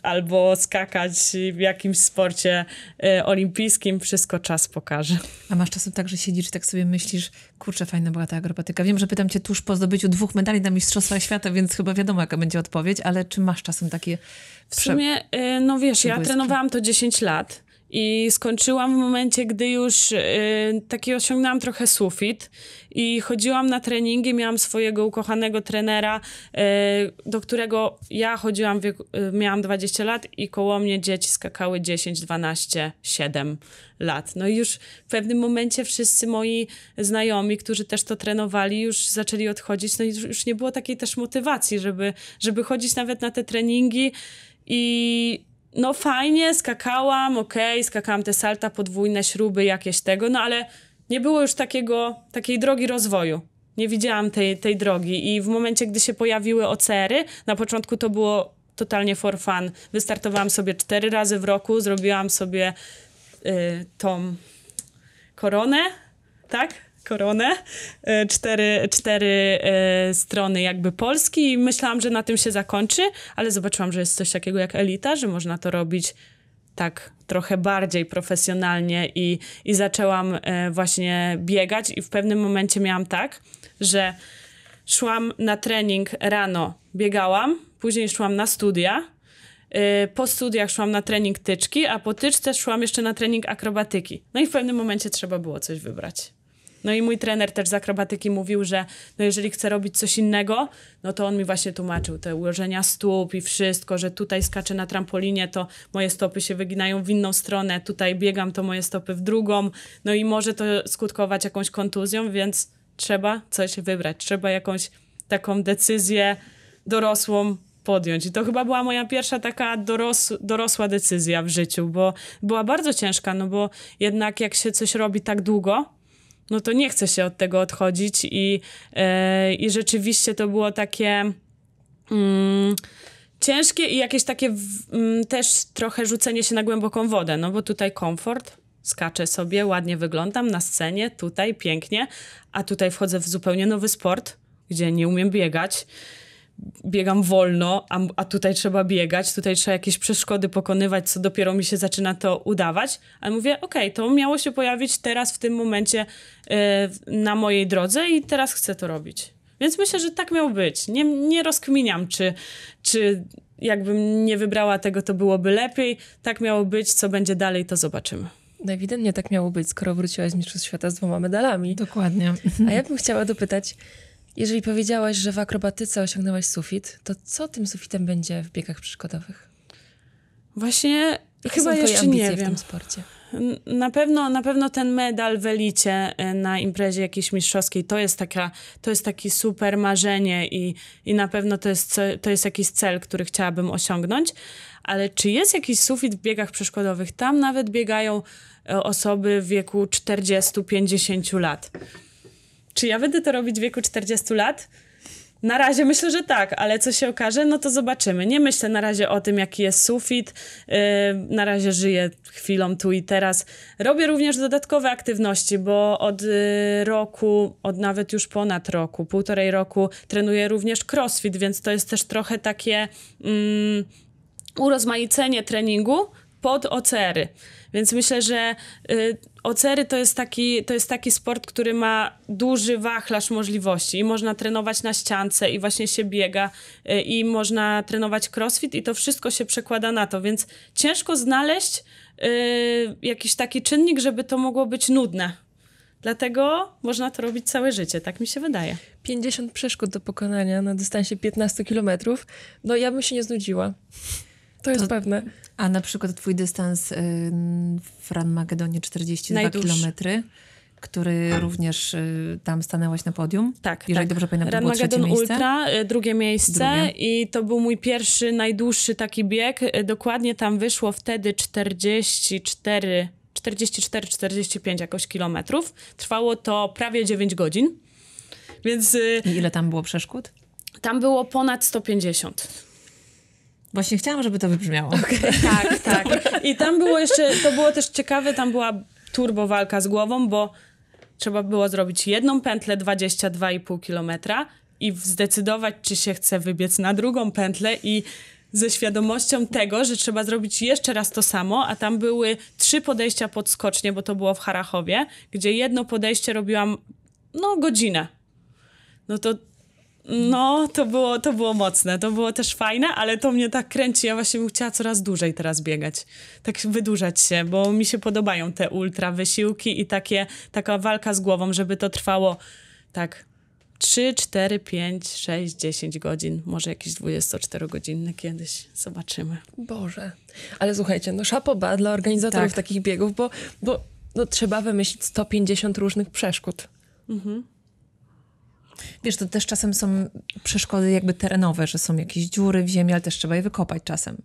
albo skakać w jakimś sporcie e, olimpijskim, wszystko czas pokaże. A masz czasem tak, że siedzisz i tak sobie myślisz, kurczę, fajna była ta agropatyka. Wiem, że pytam cię tuż po zdobyciu dwóch medali na Mistrzostwach Świata, więc chyba wiadomo, jaka będzie odpowiedź, ale czy masz czasem takie... W sumie, e, no wiesz, ja trenowałam to 10 lat i skończyłam w momencie, gdy już y, taki osiągnąłam trochę sufit i chodziłam na treningi, miałam swojego ukochanego trenera, y, do którego ja chodziłam, wieku, y, miałam 20 lat i koło mnie dzieci skakały 10, 12, 7 lat. No i już w pewnym momencie wszyscy moi znajomi, którzy też to trenowali, już zaczęli odchodzić, no i już, już nie było takiej też motywacji, żeby, żeby chodzić nawet na te treningi i no fajnie, skakałam, okej, okay, skakałam te salta podwójne, śruby, jakieś tego, no ale nie było już takiego, takiej drogi rozwoju. Nie widziałam tej, tej drogi i w momencie, gdy się pojawiły ocery, na początku to było totalnie for fun. Wystartowałam sobie cztery razy w roku, zrobiłam sobie y, tą koronę, tak? koronę, e, cztery, cztery e, strony jakby Polski i myślałam, że na tym się zakończy, ale zobaczyłam, że jest coś takiego jak elita, że można to robić tak trochę bardziej profesjonalnie i, i zaczęłam e, właśnie biegać i w pewnym momencie miałam tak, że szłam na trening rano, biegałam, później szłam na studia, po studiach szłam na trening tyczki, a po tyczce szłam jeszcze na trening akrobatyki. No i w pewnym momencie trzeba było coś wybrać. No i mój trener też z akrobatyki mówił, że no jeżeli chcę robić coś innego, no to on mi właśnie tłumaczył te ułożenia stóp i wszystko, że tutaj skaczę na trampolinie, to moje stopy się wyginają w inną stronę, tutaj biegam, to moje stopy w drugą, no i może to skutkować jakąś kontuzją, więc trzeba coś wybrać, trzeba jakąś taką decyzję dorosłą podjąć. I to chyba była moja pierwsza taka doros dorosła decyzja w życiu, bo była bardzo ciężka, no bo jednak jak się coś robi tak długo, no to nie chce się od tego odchodzić i, yy, i rzeczywiście to było takie mm, ciężkie i jakieś takie w, mm, też trochę rzucenie się na głęboką wodę, no bo tutaj komfort, skaczę sobie, ładnie wyglądam na scenie, tutaj pięknie, a tutaj wchodzę w zupełnie nowy sport, gdzie nie umiem biegać, biegam wolno, a, a, tutaj trzeba biegać, tutaj trzeba jakieś przeszkody pokonywać, co dopiero mi się zaczyna to udawać. Ale mówię, okej, okay, to miało się pojawić teraz, w tym momencie yy, na mojej drodze i teraz chcę to robić. Więc myślę, że tak miał być. Nie, nie rozkminiam, czy, czy jakbym nie wybrała tego, to byłoby lepiej. Tak miało być, co będzie dalej, to zobaczymy. No ewidentnie tak miało być, skoro wróciłaś z Mistrzostw Świata z dwoma medalami. Dokładnie. A ja bym chciała dopytać, jeżeli powiedziałaś, że w akrobatyce osiągnęłaś sufit, to co tym sufitem będzie w biegach przeszkodowych? Właśnie chyba są jeszcze nie wiem. w tym sporcie? Na pewno, na pewno ten medal w elicie e, na imprezie jakiejś mistrzowskiej to jest, taka, to jest taki super marzenie i, i na pewno to jest, to jest jakiś cel, który chciałabym osiągnąć. Ale czy jest jakiś sufit w biegach przeszkodowych? Tam nawet biegają e, osoby w wieku 40-50 lat. Czy ja będę to robić w wieku 40 lat? Na razie myślę, że tak, ale co się okaże, no to zobaczymy. Nie myślę na razie o tym, jaki jest sufit. Yy, na razie żyję chwilą tu i teraz. Robię również dodatkowe aktywności, bo od yy, roku, od nawet już ponad roku, półtorej roku trenuję również crossfit, więc to jest też trochę takie mm, urozmaicenie treningu pod OCR-y. Więc myślę, że y, ocery to jest, taki, to jest taki sport, który ma duży wachlarz możliwości i można trenować na ściance i właśnie się biega y, i można trenować crossfit i to wszystko się przekłada na to, więc ciężko znaleźć y, jakiś taki czynnik, żeby to mogło być nudne. Dlatego można to robić całe życie, tak mi się wydaje. 50 przeszkód do pokonania na dystansie 15 kilometrów. No ja bym się nie znudziła. To jest to, pewne. A na przykład twój dystans y, w Ran Macedonie 42 km, kilometry który również y, tam stanęłaś na podium. Tak, Jeżeli tak. dobrze pamiętam, to Run było Magedon trzecie miejsce. Ultra, y, drugie miejsce drugie. i to był mój pierwszy, najdłuższy taki bieg. Y, dokładnie tam wyszło wtedy 44, 44, 45 jakoś kilometrów. Trwało to prawie 9 godzin. Więc... Y, I ile tam było przeszkód? Tam było ponad 150. Właśnie chciałam, żeby to wybrzmiało. Okay. [laughs] Tak, tak. [laughs] I tam było jeszcze, to było też ciekawe, tam była turbo walka z głową, bo trzeba było zrobić jedną pętlę 22,5 kilometra i zdecydować, czy się chce wybiec na drugą pętlę i ze świadomością tego, że trzeba zrobić jeszcze raz to samo, a tam były trzy podejścia pod skocznie, bo to było w Harachowie, gdzie jedno podejście robiłam no godzinę. No to no, to było, to było mocne, to było też fajne, ale to mnie tak kręci. Ja właśnie bym chciała coraz dłużej teraz biegać, tak wydłużać się, bo mi się podobają te ultra wysiłki i takie, taka walka z głową, żeby to trwało tak 3, 4, 5, 6, 10 godzin, może jakiś 24-godzinny kiedyś, zobaczymy. Boże, ale słuchajcie, no szapoba dla organizatorów tak. takich biegów, bo, bo no, trzeba wymyślić 150 różnych przeszkód. Mhm Wiesz, to też czasem są przeszkody jakby terenowe, że są jakieś dziury w ziemi, ale też trzeba je wykopać czasem.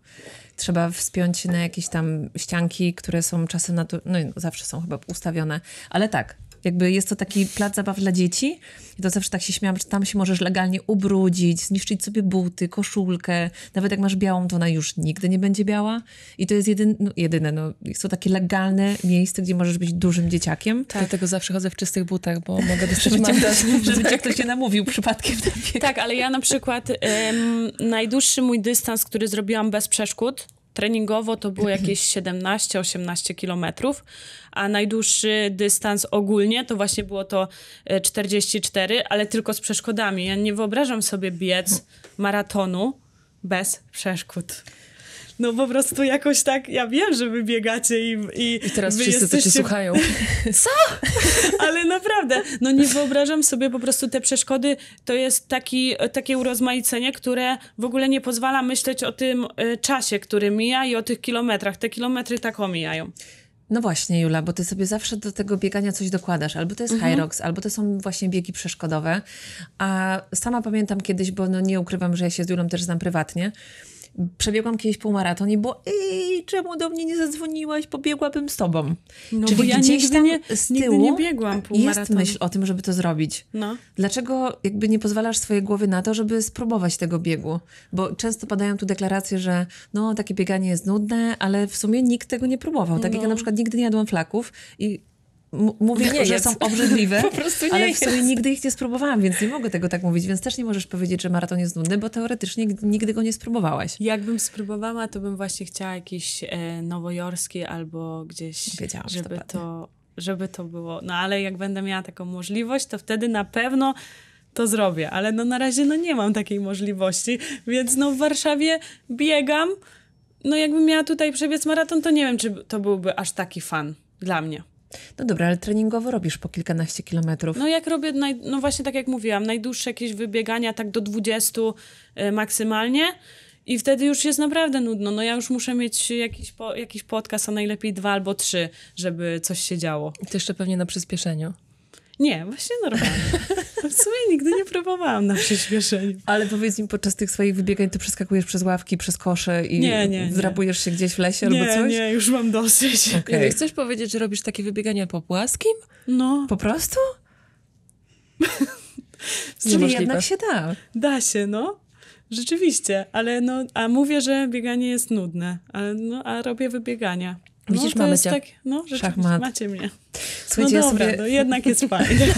Trzeba wspiąć na jakieś tam ścianki, które są czasem na to, no zawsze są chyba ustawione, ale tak, jakby jest to taki plac zabaw dla dzieci. I to zawsze tak się śmiałam, że tam się możesz legalnie ubrudzić, zniszczyć sobie buty, koszulkę. Nawet jak masz białą, to ona już nigdy nie będzie biała. I to jest jedyn, no, jedyne, no, jest to takie legalne miejsce, gdzie możesz być dużym dzieciakiem. Tak. Dlatego zawsze chodzę w czystych butach, bo mogę dostać mandat. Żeby cię ktoś nie namówił przypadkiem. tak, ale ja na przykład ym, najdłuższy mój dystans, który zrobiłam bez przeszkód, Treningowo to było jakieś 17-18 [clears throat] kilometrów, a najdłuższy dystans ogólnie to właśnie było to 44, e, ale tylko z przeszkodami. Ja nie wyobrażam sobie biec maratonu bez przeszkód. No po prostu jakoś tak, ja wiem, że wy biegacie i I, I teraz wszyscy jesteście... to cię słuchają. [laughs] Co? Ale naprawdę, no nie wyobrażam sobie po prostu te przeszkody, to jest taki, takie urozmaicenie, które w ogóle nie pozwala myśleć o tym e, czasie, który mija i o tych kilometrach. Te kilometry tak omijają. No właśnie, Jula, bo ty sobie zawsze do tego biegania coś dokładasz. Albo to jest mhm. Hyrox, albo to są właśnie biegi przeszkodowe. A sama pamiętam kiedyś, bo no nie ukrywam, że ja się z Julą też znam prywatnie przebiegłam kiedyś półmaraton i było ej, czemu do mnie nie zadzwoniłaś, pobiegłabym z tobą. No Czyli bo ja gdzieś tam nie, z tyłu nie biegłam półmaraton. jest myśl o tym, żeby to zrobić. No. Dlaczego jakby nie pozwalasz swojej głowy na to, żeby spróbować tego biegu? Bo często padają tu deklaracje, że no takie bieganie jest nudne, ale w sumie nikt tego nie próbował. Tak no. jak ja no. na przykład nigdy nie jadłam flaków i mówię, nie, że są obrzydliwe, [laughs] ale w sumie nigdy ich nie spróbowałam, więc nie mogę tego tak mówić, więc też nie możesz powiedzieć, że maraton jest nudny, bo teoretycznie nigdy go nie spróbowałaś. Jakbym spróbowała, to bym właśnie chciała jakiś e, nowojorski albo gdzieś, Wiedziałam, żeby to, to, żeby to było. No ale jak będę miała taką możliwość, to wtedy na pewno to zrobię, ale no na razie no nie mam takiej możliwości, więc no w Warszawie biegam, no jakbym miała tutaj przebiec maraton, to nie wiem, czy to byłby aż taki fan dla mnie. No dobra, ale treningowo robisz po kilkanaście kilometrów. No jak robię, naj, no właśnie tak jak mówiłam, najdłuższe jakieś wybiegania, tak do 20 y, e, maksymalnie. I wtedy już jest naprawdę nudno. No ja już muszę mieć jakiś, po, jakiś podcast, a najlepiej dwa albo trzy, żeby coś się działo. I to jeszcze pewnie na przyspieszeniu. Nie, właśnie normalnie. [laughs] W sumie nigdy nie próbowałam na przyspieszeniu. Ale powiedz mi, podczas tych swoich wybiegań ty przeskakujesz przez ławki, przez kosze i nie, nie, zrapujesz nie. się gdzieś w lesie nie, albo coś? Nie, już mam dosyć. Okay. Chcesz powiedzieć, że robisz takie wybiegania po płaskim? No. Po prostu? Czyli [laughs] jednak się da. Da się, no. Rzeczywiście, ale no, a mówię, że bieganie jest nudne, ale no, a robię wybiegania. No, Widzisz, no, mamy cię. Tak, no, Szachmat. macie mnie. Słuchajcie, no dobra, sobie... no jednak jest [laughs] fajnie.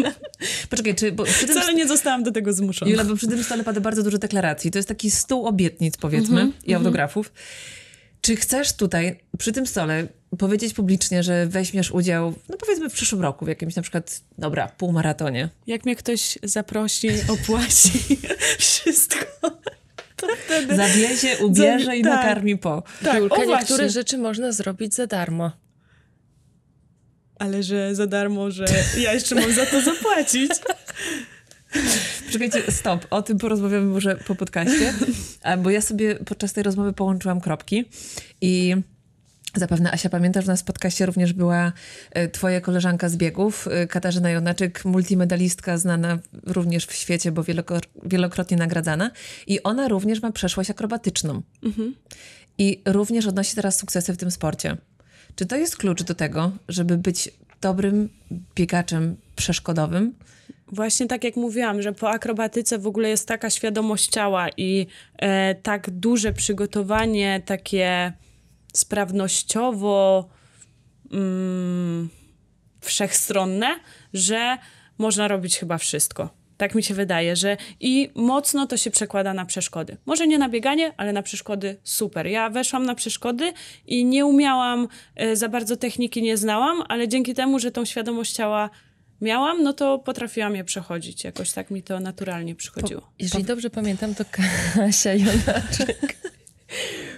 [laughs] Poczekaj, czy... Bo przy tym... Wcale nie zostałam do tego zmuszona. Jula, bo przy tym stole pada bardzo dużo deklaracji. To jest taki stół obietnic, powiedzmy, mm -hmm, i mhm. autografów. Mm -hmm. Czy chcesz tutaj, przy tym stole, powiedzieć publicznie, że weźmiesz udział, no powiedzmy w przyszłym roku, w jakimś na przykład, dobra, półmaratonie? Jak mnie ktoś zaprosi, opłaci [laughs] wszystko to wtedy... Zawiezie, ubierze i tak. nakarmi po. Tak, Julka, o, niektóre właśnie. rzeczy można zrobić za darmo. Ale że za darmo, że ja jeszcze mam za to zapłacić. [laughs] Czekajcie, stop, o tym porozmawiamy może po podcaście, bo ja sobie podczas tej rozmowy połączyłam kropki i Zapewne Asia, pamiętasz, na spotkaście również była e, twoja koleżanka z biegów, e, Katarzyna Jonaczyk, multimedalistka znana również w świecie, bo wielokrotnie nagradzana. I ona również ma przeszłość akrobatyczną. Mhm. I również odnosi teraz sukcesy w tym sporcie. Czy to jest klucz do tego, żeby być dobrym biegaczem przeszkodowym? Właśnie tak jak mówiłam, że po akrobatyce w ogóle jest taka świadomość ciała i e, tak duże przygotowanie, takie sprawnościowo mm, wszechstronne, że można robić chyba wszystko. Tak mi się wydaje, że i mocno to się przekłada na przeszkody. Może nie na bieganie, ale na przeszkody super. Ja weszłam na przeszkody i nie umiałam, y, za bardzo techniki nie znałam, ale dzięki temu, że tą świadomość ciała miałam, no to potrafiłam je przechodzić. Jakoś tak mi to naturalnie przychodziło. Po, jeżeli po... dobrze pamiętam, to Kasia Jonaczek [laughs]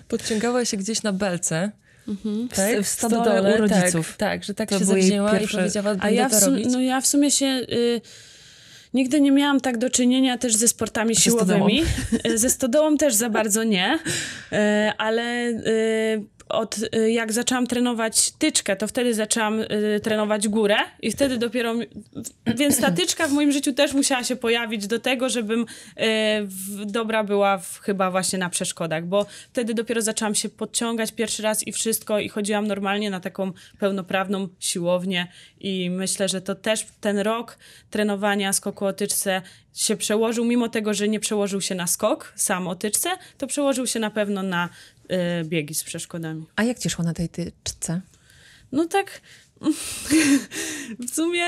podciągała się gdzieś na belce. Mhm. Tak? W stadole u tak. rodziców. Tak, tak że tak to się zawzięła pierwsze... i powiedziała, A ja to robić. No ja w sumie się... Y Nigdy nie miałam tak do czynienia też ze sportami ze siłowymi. Stodołą. [laughs] Ze stodołą też za bardzo nie, y, ale y, od y, jak zaczęłam trenować tyczkę, to wtedy zaczęłam y, trenować górę i wtedy dopiero. Więc ta tyczka w moim życiu też musiała się pojawić do tego, żebym y, w, dobra była w, chyba właśnie na przeszkodach, bo wtedy dopiero zaczęłam się podciągać pierwszy raz i wszystko i chodziłam normalnie na taką pełnoprawną siłownię i myślę, że to też ten rok trenowania skoku o tyczce się przełożył, mimo tego, że nie przełożył się na skok sam o tyczce, to przełożył się na pewno na Y, biegi z przeszkodami. A jak ci szło na tej tyczce? No tak, [laughs] w sumie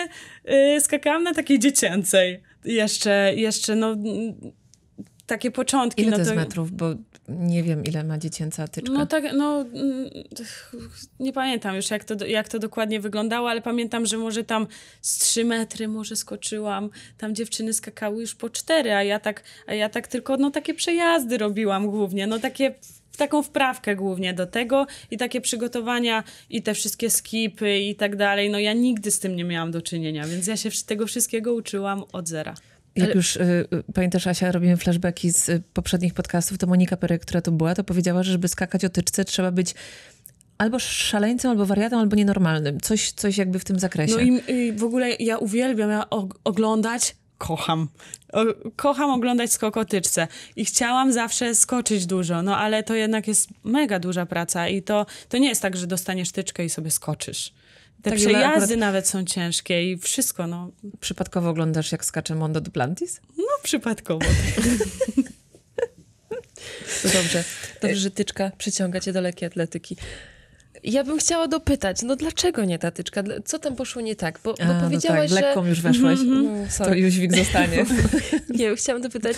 y, skakałam na takiej dziecięcej. Jeszcze, jeszcze, no takie początki. Ile no to jest metrów? Bo nie wiem, ile ma dziecięca tyczka. No tak, no mm, nie pamiętam już, jak to, jak to dokładnie wyglądało, ale pamiętam, że może tam z trzy metry może skoczyłam. Tam dziewczyny skakały już po cztery, a ja tak, a ja tak tylko no takie przejazdy robiłam głównie, no takie taką wprawkę głównie do tego i takie przygotowania i te wszystkie skipy i tak dalej. No ja nigdy z tym nie miałam do czynienia, więc ja się tego wszystkiego uczyłam od zera. Jak Ale... już y, y, pamiętasz, Asia, robimy flashbacki z y, poprzednich podcastów, to Monika Perek, która tu była, to powiedziała, że żeby skakać o tyczce, trzeba być albo szaleńcem, albo wariatem, albo nienormalnym. Coś, coś jakby w tym zakresie. No i, i w ogóle ja uwielbiam ja og oglądać kocham. O, kocham oglądać skok o tyczce i chciałam zawsze skoczyć dużo, no ale to jednak jest mega duża praca i to, to nie jest tak, że dostaniesz tyczkę i sobie skoczysz. Te tak przejazdy akurat... nawet są ciężkie i wszystko, no. Przypadkowo oglądasz, jak skacze Mondo Duplantis? No, przypadkowo. [laughs] dobrze, dobrze, że tyczka przyciąga cię do lekkiej atletyki. Ja bym chciała dopytać, no dlaczego nie ta tyczka? Co tam poszło nie tak? Bo, bo A, powiedziałaś, no tak, że... lekką już weszłaś, mm -hmm. to Jóźwik zostanie. [laughs] nie, chciałam dopytać,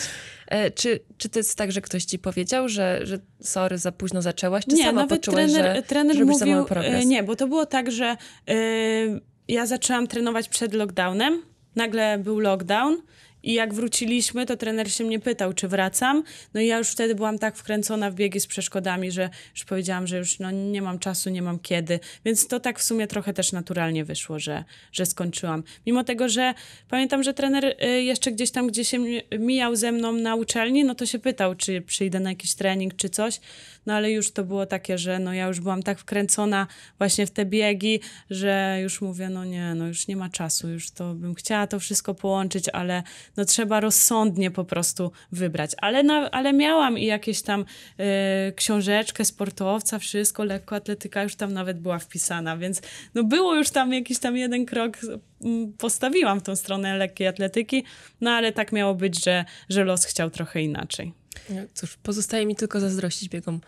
E, czy, czy to jest tak, że ktoś ci powiedział, że, że sorry, za późno zaczęłaś, czy nie, sama nawet poczułaś, trener, że trener że mówił, za progres? E, nie, bo to było tak, że yy, ja zaczęłam trenować przed lockdownem, nagle był lockdown i jak wróciliśmy, to trener się mnie pytał, czy wracam. No i ja już wtedy byłam tak wkręcona w biegi z przeszkodami, że już powiedziałam, że już no, nie mam czasu, nie mam kiedy. Więc to tak w sumie trochę też naturalnie wyszło, że, że skończyłam. Mimo tego, że pamiętam, że trener y, jeszcze gdzieś tam, gdzie się mijał ze mną na uczelni, no to się pytał, czy przyjdę na jakiś trening, czy coś. No ale już to było takie, że no ja już byłam tak wkręcona właśnie w te biegi, że już mówię, no nie, no już nie ma czasu, już to bym chciała to wszystko połączyć, ale no trzeba rozsądnie po prostu wybrać. Ale, na, ale miałam i jakieś tam e, książeczkę sportowca, wszystko, lekkoatletyka już tam nawet była wpisana, więc no było już tam jakiś tam jeden krok mm, postawiłam w tą stronę lekkiej atletyki, no ale tak miało być, że, że los chciał trochę inaczej. No cóż, pozostaje mi tylko zazdrościć biegom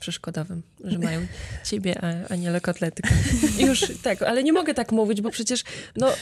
przeszkodowym, że mają ciebie, a, a nie lekkoatletykę. Już tak, ale nie mogę tak mówić, bo przecież no,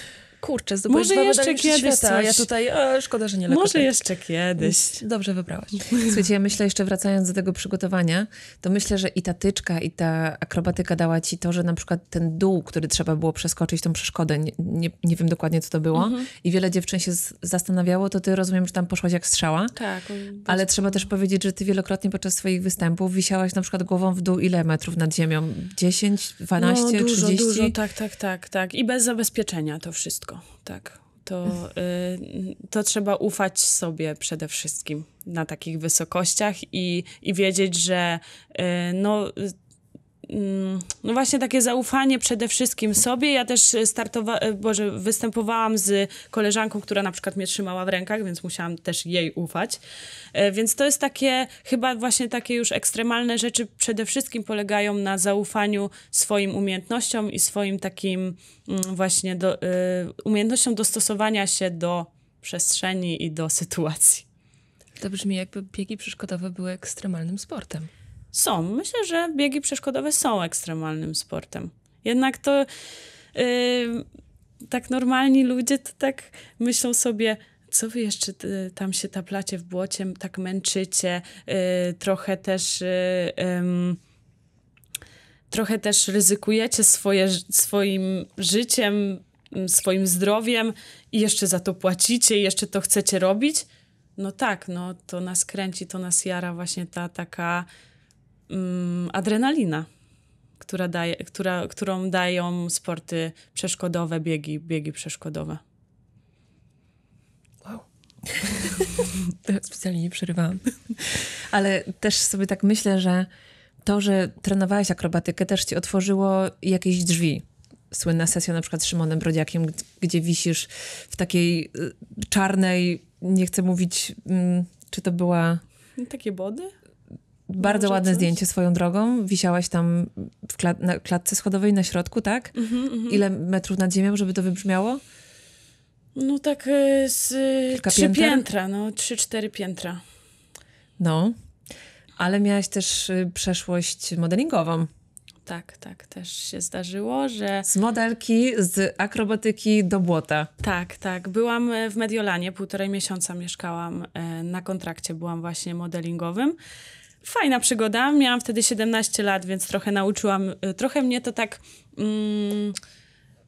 Kurczę, zdobyłeś Może jeszcze kiedyś świata, coś... ja tutaj, szkoda, że nie lekko. Może tak. jeszcze kiedyś. Dobrze wybrałaś. Słuchajcie, ja myślę jeszcze wracając do tego przygotowania, to myślę, że i ta tyczka, i ta akrobatyka dała ci to, że na przykład ten dół, który trzeba było przeskoczyć, tą przeszkodę, nie, nie, nie wiem dokładnie, co to było, mhm. i wiele dziewczyn się zastanawiało, to ty rozumiem, że tam poszłaś jak strzała. Tak. Ale trzeba też powiedzieć, że ty wielokrotnie podczas swoich występów wisiałaś na przykład głową w dół ile metrów nad ziemią? 10, 12, no, dużo, 30? Dużo, tak, tak, tak, tak. I bez zabezpieczenia to wszystko wszystko, tak. To, y, to trzeba ufać sobie przede wszystkim na takich wysokościach i, i wiedzieć, że y, no Mm, no właśnie takie zaufanie przede wszystkim sobie. Ja też startowa- e, Boże, występowałam z koleżanką, która na przykład mnie trzymała w rękach, więc musiałam też jej ufać. E, więc to jest takie, chyba właśnie takie już ekstremalne rzeczy przede wszystkim polegają na zaufaniu swoim umiejętnościom i swoim takim mm, właśnie do, e, umiejętnościom dostosowania się do przestrzeni i do sytuacji. To brzmi jakby biegi przeszkodowe były ekstremalnym sportem. Są. Myślę, że biegi przeszkodowe są ekstremalnym sportem. Jednak to yy, tak normalni ludzie to tak myślą sobie, co wy jeszcze tam się taplacie w błocie, tak męczycie, yy, trochę też. Yy, yy, trochę też ryzykujecie swoje, swoim życiem, mm, swoim zdrowiem i jeszcze za to płacicie i jeszcze to chcecie robić. No tak, no to nas kręci, to nas jara właśnie ta taka mm, adrenalina, która daje, która, którą dają sporty przeszkodowe, biegi, biegi przeszkodowe. Wow. [laughs] Specjalnie nie przerywałam. [laughs] Ale też sobie tak myślę, że to, że trenowałaś akrobatykę, też ci otworzyło jakieś drzwi słynna sesja na przykład z Szymonem Brodziakiem, gdzie wisisz w takiej y, czarnej, nie chcę mówić, mm, czy to była... Takie body? Bardzo ładne coś? zdjęcie swoją drogą. Wisiałaś tam w klat na klatce schodowej na środku, tak? Mm -hmm, mm -hmm. Ile metrów nad ziemią, żeby to wybrzmiało? No tak e, z e, Kilka trzy pięter? piętra, no trzy, cztery piętra. No, ale miałaś też y, przeszłość modelingową. Tak, tak, też się zdarzyło, że. Z modelki, z akrobatyki do błota. Tak, tak. Byłam e, w Mediolanie, półtorej miesiąca mieszkałam na kontrakcie, byłam właśnie modelingowym fajna przygoda. Miałam wtedy 17 lat, więc trochę nauczyłam, y, trochę mnie to tak. Mm,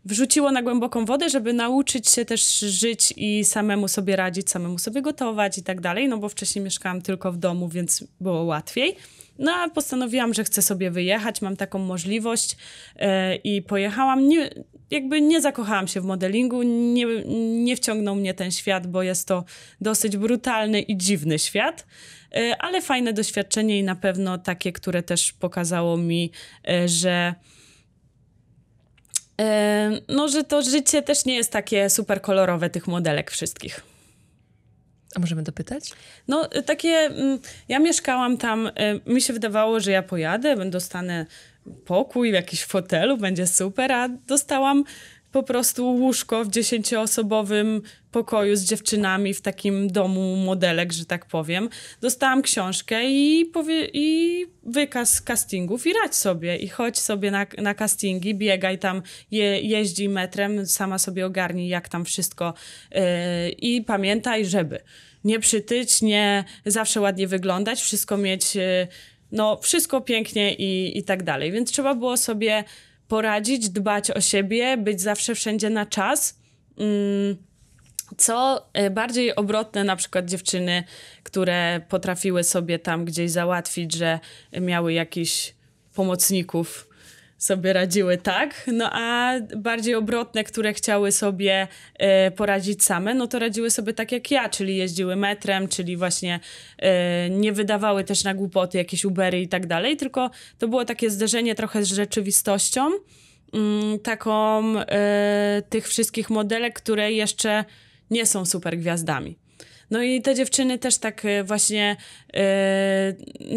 wrzuciło na głęboką wodę, żeby nauczyć się też żyć i samemu sobie radzić, samemu sobie gotować i tak dalej, no bo wcześniej mieszkałam tylko w domu, więc było łatwiej. No a postanowiłam, że chcę sobie wyjechać, mam taką możliwość yy, i pojechałam. Nie, jakby nie zakochałam się w modelingu, nie, nie wciągnął mnie ten świat, bo jest to dosyć brutalny i dziwny świat. E, ale fajne doświadczenie i na pewno takie, które też pokazało mi, e, że e, no, że to życie też nie jest takie super kolorowe tych modelek wszystkich. A możemy dopytać? No, takie. Mm, ja mieszkałam tam. Mi się wydawało, że ja pojadę, dostanę pokój w jakimś fotelu, będzie super, a dostałam po prostu łóżko w dziesięcioosobowym pokoju z dziewczynami w takim domu modelek, że tak powiem. Dostałam książkę i, powie, i wykaz castingów i radź sobie i chodź sobie na, na castingi, biegaj tam, je, jeździ metrem, sama sobie ogarnij jak tam wszystko yy, i pamiętaj, żeby nie przytyć, nie zawsze ładnie wyglądać, wszystko mieć, yy, no wszystko pięknie i, i tak dalej. Więc trzeba było sobie poradzić, dbać o siebie, być zawsze wszędzie na czas, yy co y, bardziej obrotne, na przykład dziewczyny, które potrafiły sobie tam gdzieś załatwić, że miały jakiś pomocników sobie radziły tak, no a bardziej obrotne, które chciały sobie y, poradzić same, no to radziły sobie tak jak ja, czyli jeździły metrem, czyli właśnie y, nie wydawały też na głupoty jakieś Ubery i tak dalej, tylko to było takie zderzenie trochę z rzeczywistością, mm, y, taką tych wszystkich modelek, które jeszcze nie są super gwiazdami. No i te dziewczyny też tak e, właśnie, yy,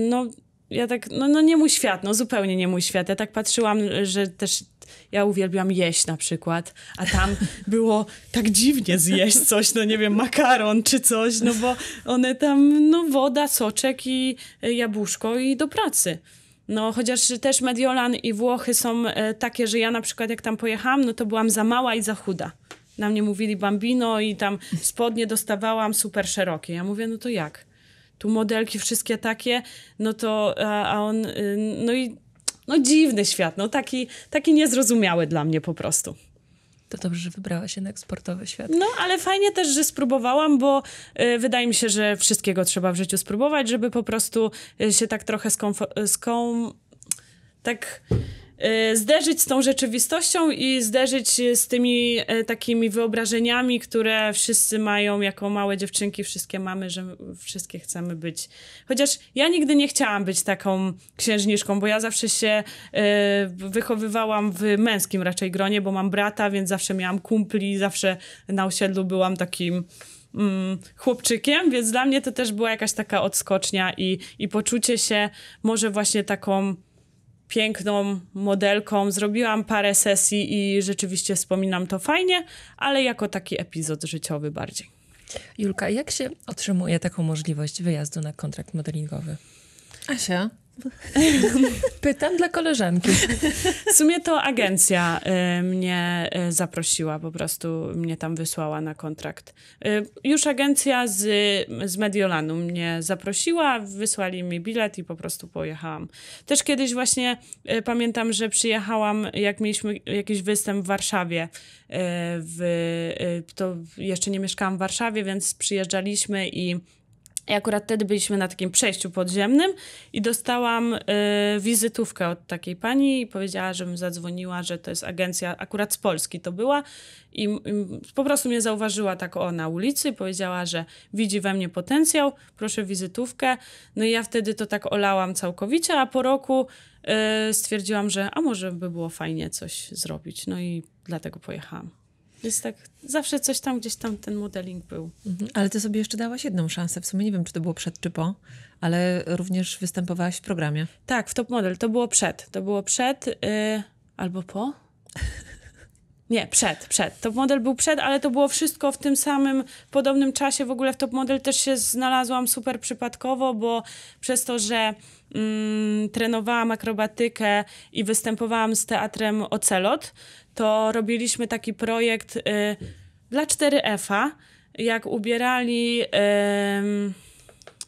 no ja tak, no, no nie mój świat, no zupełnie nie mój świat. Ja tak patrzyłam, że też ja uwielbiam jeść na przykład, a tam [laughs] było tak dziwnie zjeść coś, no nie wiem, makaron czy coś, no bo one tam, no woda, soczek i jabłuszko i do pracy. No, chociaż też Mediolan i Włochy są e, takie, że ja na przykład jak tam pojechałam, no to byłam za mała i za chuda na mnie mówili bambino i tam spodnie dostawałam super szerokie. Ja mówię, no to jak? Tu modelki wszystkie takie, no to, a, a on, y, no i no dziwny świat, no taki, taki niezrozumiały dla mnie po prostu. To dobrze, że wybrałaś jednak sportowy świat. No, ale fajnie też, że spróbowałam, bo y, wydaje mi się, że wszystkiego trzeba w życiu spróbować, żeby po prostu y, się tak trochę skomfo- y, skom... tak E, zderzyć z tą rzeczywistością i zderzyć z tymi e, takimi wyobrażeniami, które wszyscy mają jako małe dziewczynki, wszystkie mamy, że wszystkie chcemy być. Chociaż ja nigdy nie chciałam być taką księżniczką, bo ja zawsze się e, wychowywałam w męskim raczej gronie, bo mam brata, więc zawsze miałam kumpli, zawsze na osiedlu byłam takim mm, chłopczykiem, więc dla mnie to też była jakaś taka odskocznia i, i poczucie się może właśnie taką piękną modelką. Zrobiłam parę sesji i rzeczywiście wspominam to fajnie, ale jako taki epizod życiowy bardziej. Julka, jak się otrzymuje taką możliwość wyjazdu na kontrakt modelingowy? Asia? [laughs] Pytam dla koleżanki. W sumie to agencja y, mnie y, zaprosiła, po prostu mnie tam wysłała na kontrakt. Y, już agencja z, z Mediolanu mnie zaprosiła, wysłali mi bilet i po prostu pojechałam. Też kiedyś właśnie pamiętam, że przyjechałam, jak mieliśmy jakiś występ w Warszawie. w, to jeszcze nie mieszkałam w Warszawie, więc przyjeżdżaliśmy i i akurat wtedy byliśmy na takim przejściu podziemnym i dostałam y, wizytówkę od takiej pani i powiedziała, żebym zadzwoniła, że to jest agencja, akurat z Polski to była. I, i po prostu mnie zauważyła tak o na ulicy, powiedziała, że widzi we mnie potencjał, proszę wizytówkę. No i ja wtedy to tak olałam całkowicie, a po roku y, stwierdziłam, że a może by było fajnie coś zrobić. No i dlatego pojechałam. Więc tak zawsze coś tam, gdzieś tam ten modeling był. Mhm. Ale ty sobie jeszcze dałaś jedną szansę. W sumie nie wiem, czy to było przed czy po, ale również występowałaś w programie. Tak, w Top Model. To było przed. To było przed yy, albo po? Nie, przed, przed. Top Model był przed, ale to było wszystko w tym samym podobnym czasie. W ogóle w Top Model też się znalazłam super przypadkowo, bo przez to, że mm, trenowałam akrobatykę i występowałam z teatrem Ocelot, to robiliśmy taki projekt y, dla 4F-a, jak ubierali y,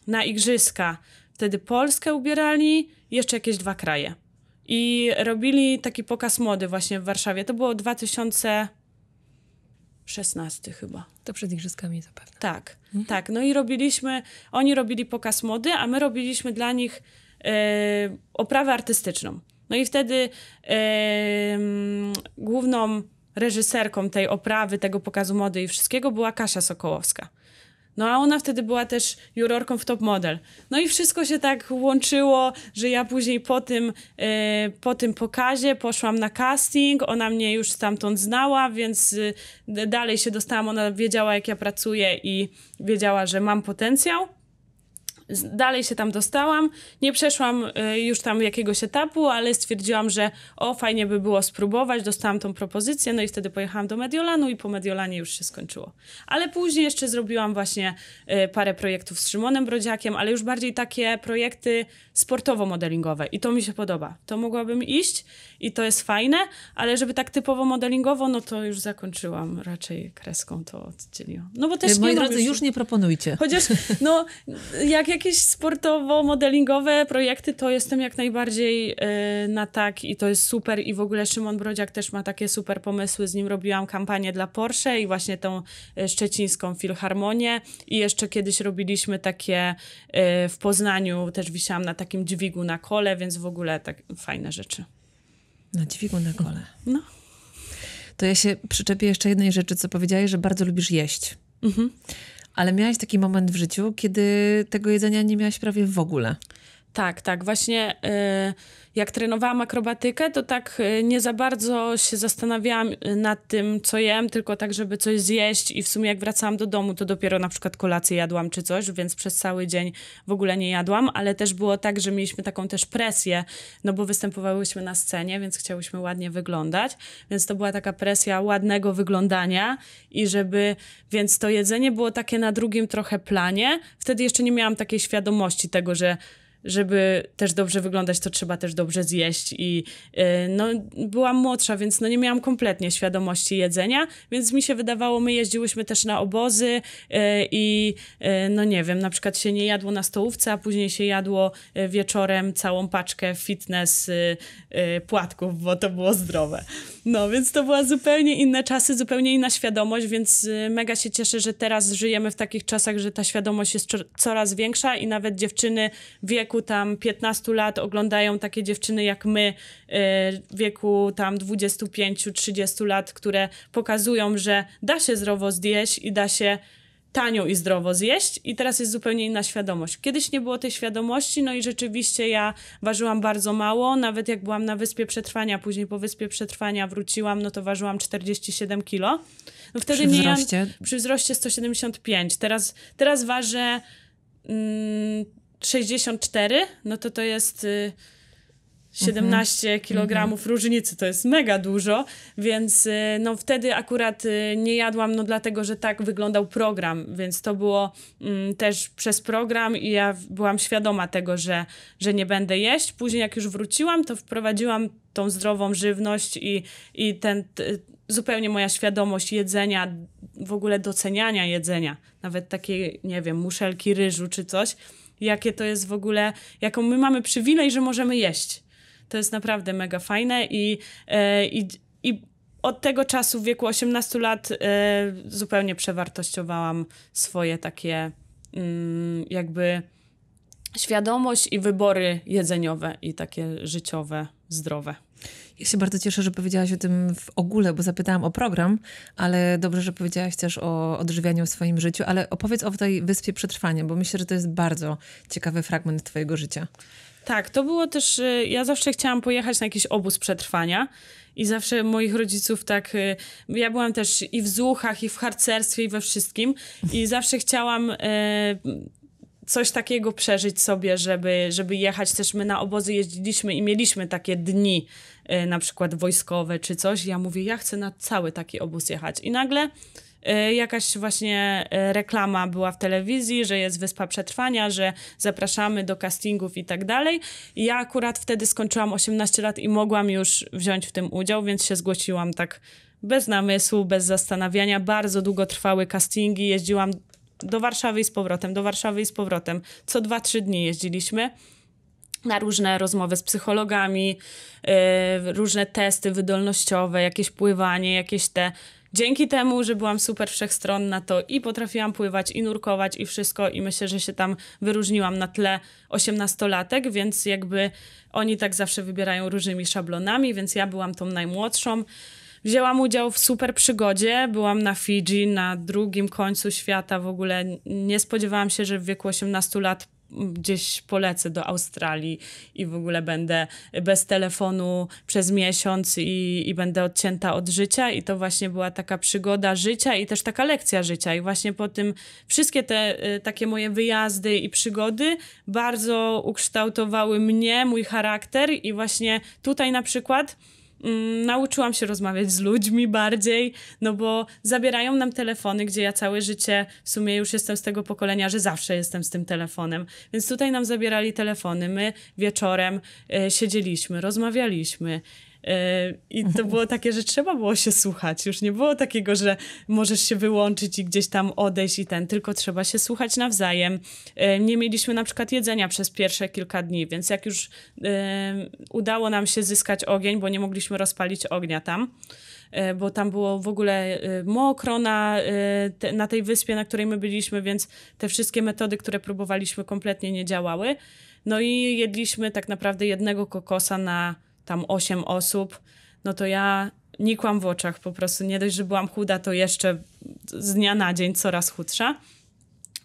na igrzyska. Wtedy Polskę ubierali, jeszcze jakieś dwa kraje i robili taki pokaz mody właśnie w Warszawie. To było 2016 chyba. To przed igrzyskami zapewne. Tak, mhm. tak. No i robiliśmy, oni robili pokaz mody, a my robiliśmy dla nich yy, oprawę artystyczną. No i wtedy yy, główną reżyserką tej oprawy, tego pokazu mody i wszystkiego była Kasia Sokołowska. No a ona wtedy była też jurorką w Top Model. No i wszystko się tak łączyło, że ja później po tym, e, po tym pokazie poszłam na casting, ona mnie już stamtąd znała, więc e, dalej się dostałam, ona wiedziała jak ja pracuję i wiedziała, że mam potencjał. Dalej się tam dostałam. Nie przeszłam y, już tam jakiegoś etapu, ale stwierdziłam, że o, fajnie by było spróbować. Dostałam tą propozycję, no i wtedy pojechałam do Mediolanu i po Mediolanie już się skończyło. Ale później jeszcze zrobiłam właśnie y, parę projektów z Szymonem Brodziakiem, ale już bardziej takie projekty sportowo-modelingowe i to mi się podoba. To mogłabym iść i to jest fajne, ale żeby tak typowo modelingowo, no to już zakończyłam raczej kreską to oddzieliłam. No bo też Moi nie drodzy, już... już nie proponujcie. Chociaż, no, jak [laughs] jakieś sportowo-modelingowe projekty, to jestem jak najbardziej y, na tak i to jest super. I w ogóle Szymon Brodziak też ma takie super pomysły. Z nim robiłam kampanię dla Porsche i właśnie tą y, szczecińską filharmonię. I jeszcze kiedyś robiliśmy takie y, w Poznaniu, też wisiałam na takim dźwigu na kole, więc w ogóle tak fajne rzeczy. Na dźwigu na kole. No. To ja się przyczepię jeszcze jednej rzeczy, co powiedziałeś, że bardzo lubisz jeść. Mhm. Ale miałaś taki moment w życiu, kiedy tego jedzenia nie miałaś prawie w ogóle. Tak, tak. Właśnie y, jak trenowałam akrobatykę, to tak y, nie za bardzo się zastanawiałam y, nad tym, co jem, tylko tak, żeby coś zjeść i w sumie jak wracałam do domu, to dopiero na przykład kolację jadłam czy coś, więc przez cały dzień w ogóle nie jadłam, ale też było tak, że mieliśmy taką też presję, no bo występowałyśmy na scenie, więc chciałyśmy ładnie wyglądać, więc to była taka presja ładnego wyglądania i żeby, więc to jedzenie było takie na drugim trochę planie. Wtedy jeszcze nie miałam takiej świadomości tego, że żeby też dobrze wyglądać, to trzeba też dobrze zjeść i y, no, byłam młodsza, więc no nie miałam kompletnie świadomości jedzenia, więc mi się wydawało, my jeździłyśmy też na obozy y, i y, no nie wiem, na przykład się nie jadło na stołówce, a później się jadło wieczorem całą paczkę fitness płatków, bo to było zdrowe. No, więc to była zupełnie inne czasy, zupełnie inna świadomość, więc mega się cieszę, że teraz żyjemy w takich czasach, że ta świadomość jest coraz większa i nawet dziewczyny wieku wieku tam 15 lat oglądają takie dziewczyny jak my e, w wieku tam 25-30 lat, które pokazują, że da się zdrowo zjeść i da się tanio i zdrowo zjeść i teraz jest zupełnie inna świadomość. Kiedyś nie było tej świadomości, no i rzeczywiście ja ważyłam bardzo mało, nawet jak byłam na Wyspie Przetrwania, później po Wyspie Przetrwania wróciłam, no to ważyłam 47 kilo. No wtedy przy wzroście? Miałam, przy wzroście 175. Teraz, teraz ważę... Mm, 64, no to to jest 17 y, mhm. kg mhm. różnicy, to jest mega dużo, więc y, no wtedy akurat y, nie jadłam, no dlatego, że tak wyglądał program, więc to było mm, też przez program i ja byłam świadoma tego, że, że nie będę jeść. Później jak już wróciłam, to wprowadziłam tą zdrową żywność i, i ten zupełnie moja świadomość jedzenia, w ogóle doceniania jedzenia, nawet takiej, nie wiem, muszelki ryżu czy coś, jakie to jest w ogóle, jaką my mamy przywilej, że możemy jeść. To jest naprawdę mega fajne i, e, i, i od tego czasu w wieku 18 lat e, zupełnie przewartościowałam swoje takie mm, jakby świadomość i wybory jedzeniowe i takie życiowe, zdrowe. Ja się bardzo cieszę, że powiedziałaś o tym w ogóle, bo zapytałam o program, ale dobrze, że powiedziałaś też o odżywianiu w swoim życiu, ale opowiedz o tej wyspie przetrwania, bo myślę, że to jest bardzo ciekawy fragment twojego życia. Tak, to było też. Y, ja zawsze chciałam pojechać na jakiś obóz przetrwania. I zawsze moich rodziców tak. Y, ja byłam też i w zuchach, i w harcerstwie, i we wszystkim. I zawsze chciałam. E, coś takiego przeżyć sobie, żeby, żeby jechać. Też my na obozy jeździliśmy i mieliśmy takie dni E, na przykład wojskowe czy coś. Ja mówię, ja chcę na cały taki obóz jechać. I nagle e, jakaś właśnie e, reklama była w telewizji, że jest Wyspa Przetrwania, że zapraszamy do castingów i tak dalej. Ja akurat wtedy skończyłam 18 lat i mogłam już wziąć w tym udział, więc się zgłosiłam tak bez namysłu, bez zastanawiania. Bardzo długo trwały castingi, jeździłam do Warszawy i z powrotem, do Warszawy i z powrotem. Co 2-3 dni jeździliśmy na różne rozmowy z psychologami, yy, różne testy wydolnościowe, jakieś pływanie, jakieś te. Dzięki temu, że byłam super wszechstronna, to i potrafiłam pływać, i nurkować, i wszystko, i myślę, że się tam wyróżniłam na tle osiemnastolatek, więc jakby oni tak zawsze wybierają różnymi szablonami, więc ja byłam tą najmłodszą. Wzięłam udział w super przygodzie. Byłam na Fidżi, na drugim końcu świata w ogóle. Nie spodziewałam się, że w wieku 18 lat gdzieś polecę do Australii i w ogóle będę bez telefonu przez miesiąc i, i będę odcięta od życia i to właśnie była taka przygoda życia i też taka lekcja życia i właśnie po tym wszystkie te y, takie moje wyjazdy i przygody bardzo ukształtowały mnie, mój charakter i właśnie tutaj na przykład Mm, nauczyłam się rozmawiać z ludźmi bardziej, no bo zabierają nam telefony, gdzie ja całe życie w sumie już jestem z tego pokolenia, że zawsze jestem z tym telefonem. Więc tutaj nam zabierali telefony. My wieczorem y, siedzieliśmy, rozmawialiśmy. I to było takie, że trzeba było się słuchać. Już nie było takiego, że możesz się wyłączyć i gdzieś tam odejść i ten, tylko trzeba się słuchać nawzajem. E, nie mieliśmy na przykład jedzenia przez pierwsze kilka dni, więc jak już e, udało nam się zyskać ogień, bo nie mogliśmy rozpalić ognia tam, e, bo tam było w ogóle mokro na, na tej wyspie, na której my byliśmy, więc te wszystkie metody, które próbowaliśmy, kompletnie nie działały. No i jedliśmy tak naprawdę jednego kokosa na tam 8 osób, no to ja nikłam w oczach po prostu. Nie dość, że byłam chuda, to jeszcze z dnia na dzień coraz chudsza.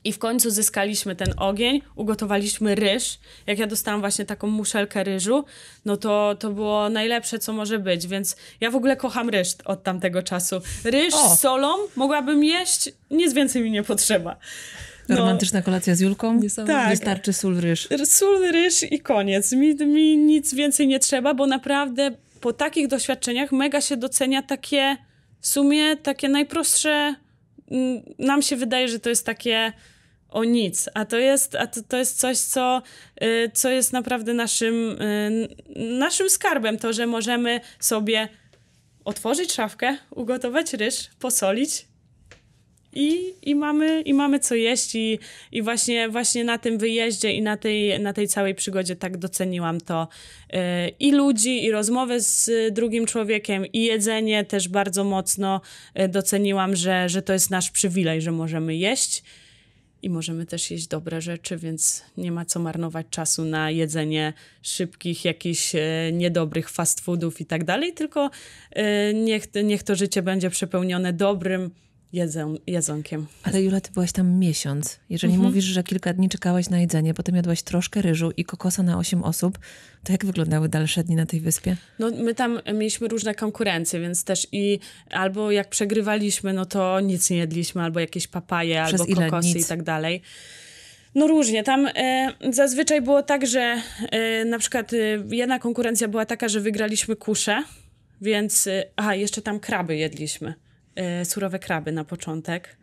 I w końcu zyskaliśmy ten ogień, ugotowaliśmy ryż. Jak ja dostałam właśnie taką muszelkę ryżu, no to to było najlepsze, co może być. Więc ja w ogóle kocham ryż od tamtego czasu. Ryż o. z solą mogłabym jeść, nic więcej mi nie potrzeba. No, Romantyczna kolacja z Julką? Tak. Wystarczy sól, ryż. Sól, ryż i koniec. Mi, mi nic więcej nie trzeba, bo naprawdę po takich doświadczeniach mega się docenia takie w sumie takie najprostsze mm, nam się wydaje, że to jest takie o nic, a to jest, a to, to jest coś, co, y, co jest naprawdę naszym, y, naszym skarbem, to, że możemy sobie otworzyć szafkę, ugotować ryż, posolić, i, i, mamy, i mamy co jeść i, i właśnie, właśnie na tym wyjeździe i na tej, na tej całej przygodzie tak doceniłam to y, i ludzi, i rozmowę z drugim człowiekiem, i jedzenie też bardzo mocno y, doceniłam, że, że to jest nasz przywilej, że możemy jeść i możemy też jeść dobre rzeczy, więc nie ma co marnować czasu na jedzenie szybkich, jakichś y, niedobrych fast foodów i tak dalej, tylko niech, niech to życie będzie przepełnione dobrym, jedzę, jedzonkiem. Ale Jula, ty byłaś tam miesiąc. Jeżeli mhm. mówisz, że kilka dni czekałaś na jedzenie, potem jadłaś troszkę ryżu i kokosa na 8 osób, to jak wyglądały dalsze dni na tej wyspie? No my tam mieliśmy różne konkurencje, więc też i albo jak przegrywaliśmy, no to nic nie jedliśmy, albo jakieś papaje, Przez albo kokosy nic. i tak dalej. No różnie. Tam e, zazwyczaj było tak, że e, na przykład e, jedna konkurencja była taka, że wygraliśmy kuszę, więc... E, aha, jeszcze tam kraby jedliśmy. E, surowe kraby na początek.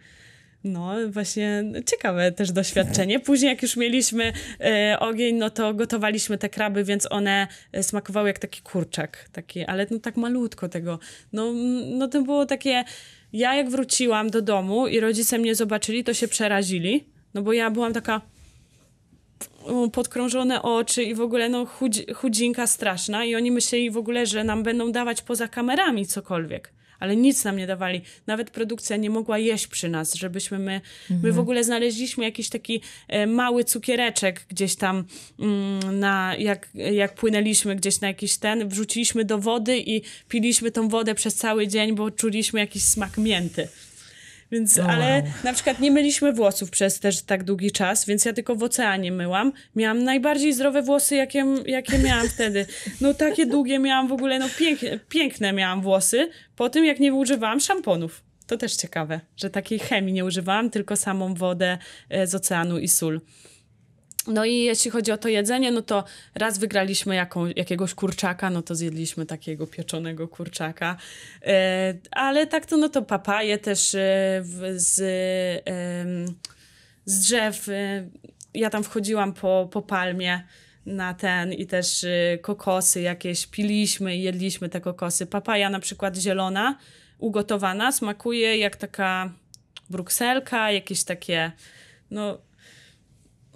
No, właśnie ciekawe też doświadczenie. Później, jak już mieliśmy e, ogień, no to gotowaliśmy te kraby, więc one e, smakowały jak taki kurczak, taki, ale no tak malutko tego. No, no to było takie. Ja, jak wróciłam do domu i rodzice mnie zobaczyli, to się przerazili, no bo ja byłam taka podkrążone oczy i w ogóle no chudzinka straszna i oni myśleli w ogóle, że nam będą dawać poza kamerami cokolwiek ale nic nam nie dawali. Nawet produkcja nie mogła jeść przy nas, żebyśmy my, mhm. my w mhm. ogóle znaleźliśmy jakiś taki e, mały cukiereczek gdzieś tam mm, na, jak, jak płynęliśmy gdzieś na jakiś ten, wrzuciliśmy do wody i piliśmy tą wodę przez cały dzień, bo czuliśmy jakiś smak mięty. Więc, no ale na przykład nie myliśmy włosów przez też tak długi czas, więc ja tylko w oceanie myłam. Miałam najbardziej zdrowe włosy, jakie, jakie miałam wtedy. No takie długie miałam w ogóle, no piękne, piękne miałam włosy po tym, jak nie używałam szamponów. To też ciekawe, że takiej chemii nie używałam, tylko samą wodę e, z oceanu i sól. No i jeśli chodzi o to jedzenie, no to raz wygraliśmy jaką, jakiegoś kurczaka, no to zjedliśmy takiego pieczonego kurczaka. E, ale tak to, no to papaje też e, w, z, e, z drzew. E, ja tam wchodziłam po, po palmie na ten i też e, kokosy jakieś piliśmy i jedliśmy te kokosy. Papaja na przykład zielona, ugotowana, smakuje jak taka brukselka, jakieś takie no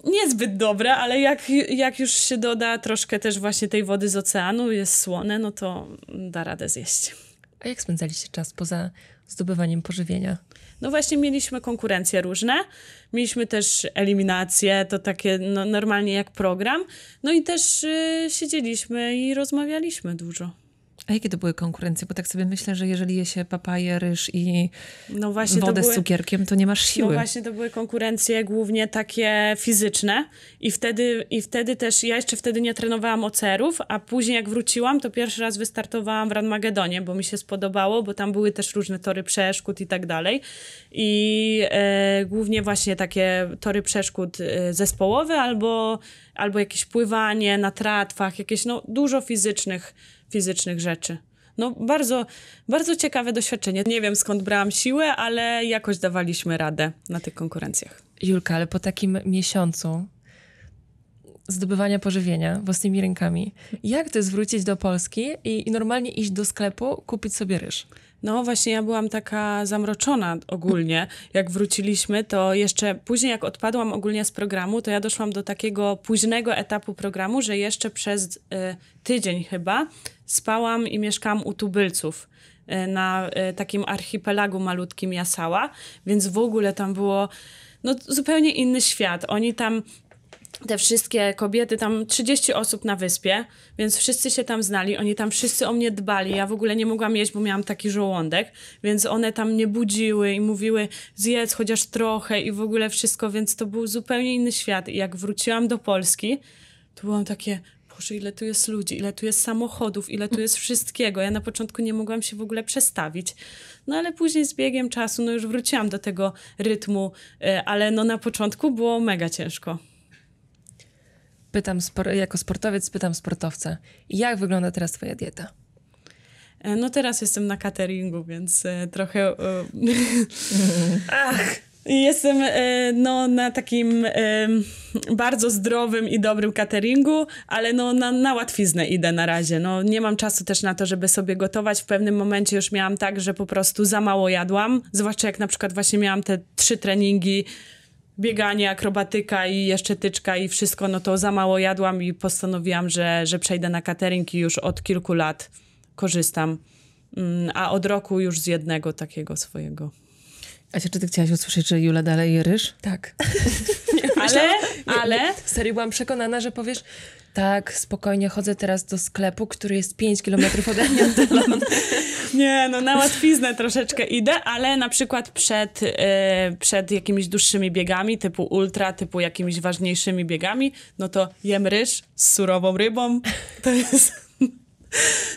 niezbyt dobre, ale jak, jak już się doda troszkę też właśnie tej wody z oceanu, jest słone, no to da radę zjeść. A jak spędzaliście czas poza zdobywaniem pożywienia? No właśnie mieliśmy konkurencje różne, mieliśmy też eliminacje, to takie no, normalnie jak program, no i też y, siedzieliśmy i rozmawialiśmy dużo. A jakie to były konkurencje? Bo tak sobie myślę, że jeżeli je się papaje, ryż i no wodę były, z cukierkiem, to nie masz no siły. No właśnie, to były konkurencje głównie takie fizyczne i wtedy, i wtedy też, ja jeszcze wtedy nie trenowałam ocerów, a później jak wróciłam, to pierwszy raz wystartowałam w Ranmagedonie, bo mi się spodobało, bo tam były też różne tory przeszkód i tak dalej i e, głównie właśnie takie tory przeszkód e, zespołowe albo, albo jakieś pływanie na tratwach, jakieś no dużo fizycznych fizycznych rzeczy. No bardzo, bardzo ciekawe doświadczenie. Nie wiem skąd brałam siłę, ale jakoś dawaliśmy radę na tych konkurencjach. Julka, ale po takim miesiącu zdobywania pożywienia własnymi rękami, jak ty zwrócić do Polski i normalnie iść do sklepu, kupić sobie ryż? No właśnie, ja byłam taka zamroczona ogólnie. Jak wróciliśmy, to jeszcze później, jak odpadłam ogólnie z programu, to ja doszłam do takiego późnego etapu programu, że jeszcze przez y, tydzień chyba spałam i mieszkałam u tubylców y, na y, takim archipelagu malutkim Jasała, więc w ogóle tam było no, zupełnie inny świat. Oni tam te wszystkie kobiety, tam 30 osób na wyspie, więc wszyscy się tam znali, oni tam wszyscy o mnie dbali, ja w ogóle nie mogłam jeść, bo miałam taki żołądek, więc one tam mnie budziły i mówiły zjedz chociaż trochę i w ogóle wszystko, więc to był zupełnie inny świat i jak wróciłam do Polski, to byłam takie, Boże, ile tu jest ludzi, ile tu jest samochodów, ile tu jest wszystkiego. Ja na początku nie mogłam się w ogóle przestawić. No ale później z biegiem czasu, no już wróciłam do tego rytmu, e, ale no na początku było mega ciężko pytam jako sportowiec, pytam sportowca, jak wygląda teraz twoja dieta? E, no teraz jestem na cateringu, więc e, trochę... [laughs] Ach! Jestem e, no, na takim bardzo zdrowym i dobrym cateringu, ale no, na, na łatwiznę idę na razie. No, nie mam czasu też na to, żeby sobie gotować. W pewnym momencie już miałam tak, że po prostu za mało jadłam, zwłaszcza jak na przykład właśnie miałam te trzy treningi bieganie, akrobatyka i jeszcze tyczka i wszystko, no to za mało jadłam i postanowiłam, że, że przejdę na catering i już od kilku lat korzystam. Mm, a od roku już z jednego takiego swojego. A czy ty chciałaś usłyszeć, że Jula dalej je ryż? Tak. [laughs] ale, [laughs] ale... Serio, byłam przekonana, że powiesz, tak, spokojnie, chodzę teraz do sklepu, który jest 5 kilometrów ode mnie [laughs] Nie, no na łatwiznę troszeczkę idę, ale na przykład przed, y, przed jakimiś dłuższymi biegami, typu ultra, typu jakimiś ważniejszymi biegami, no to jem ryż z surową rybą. To jest... [laughs]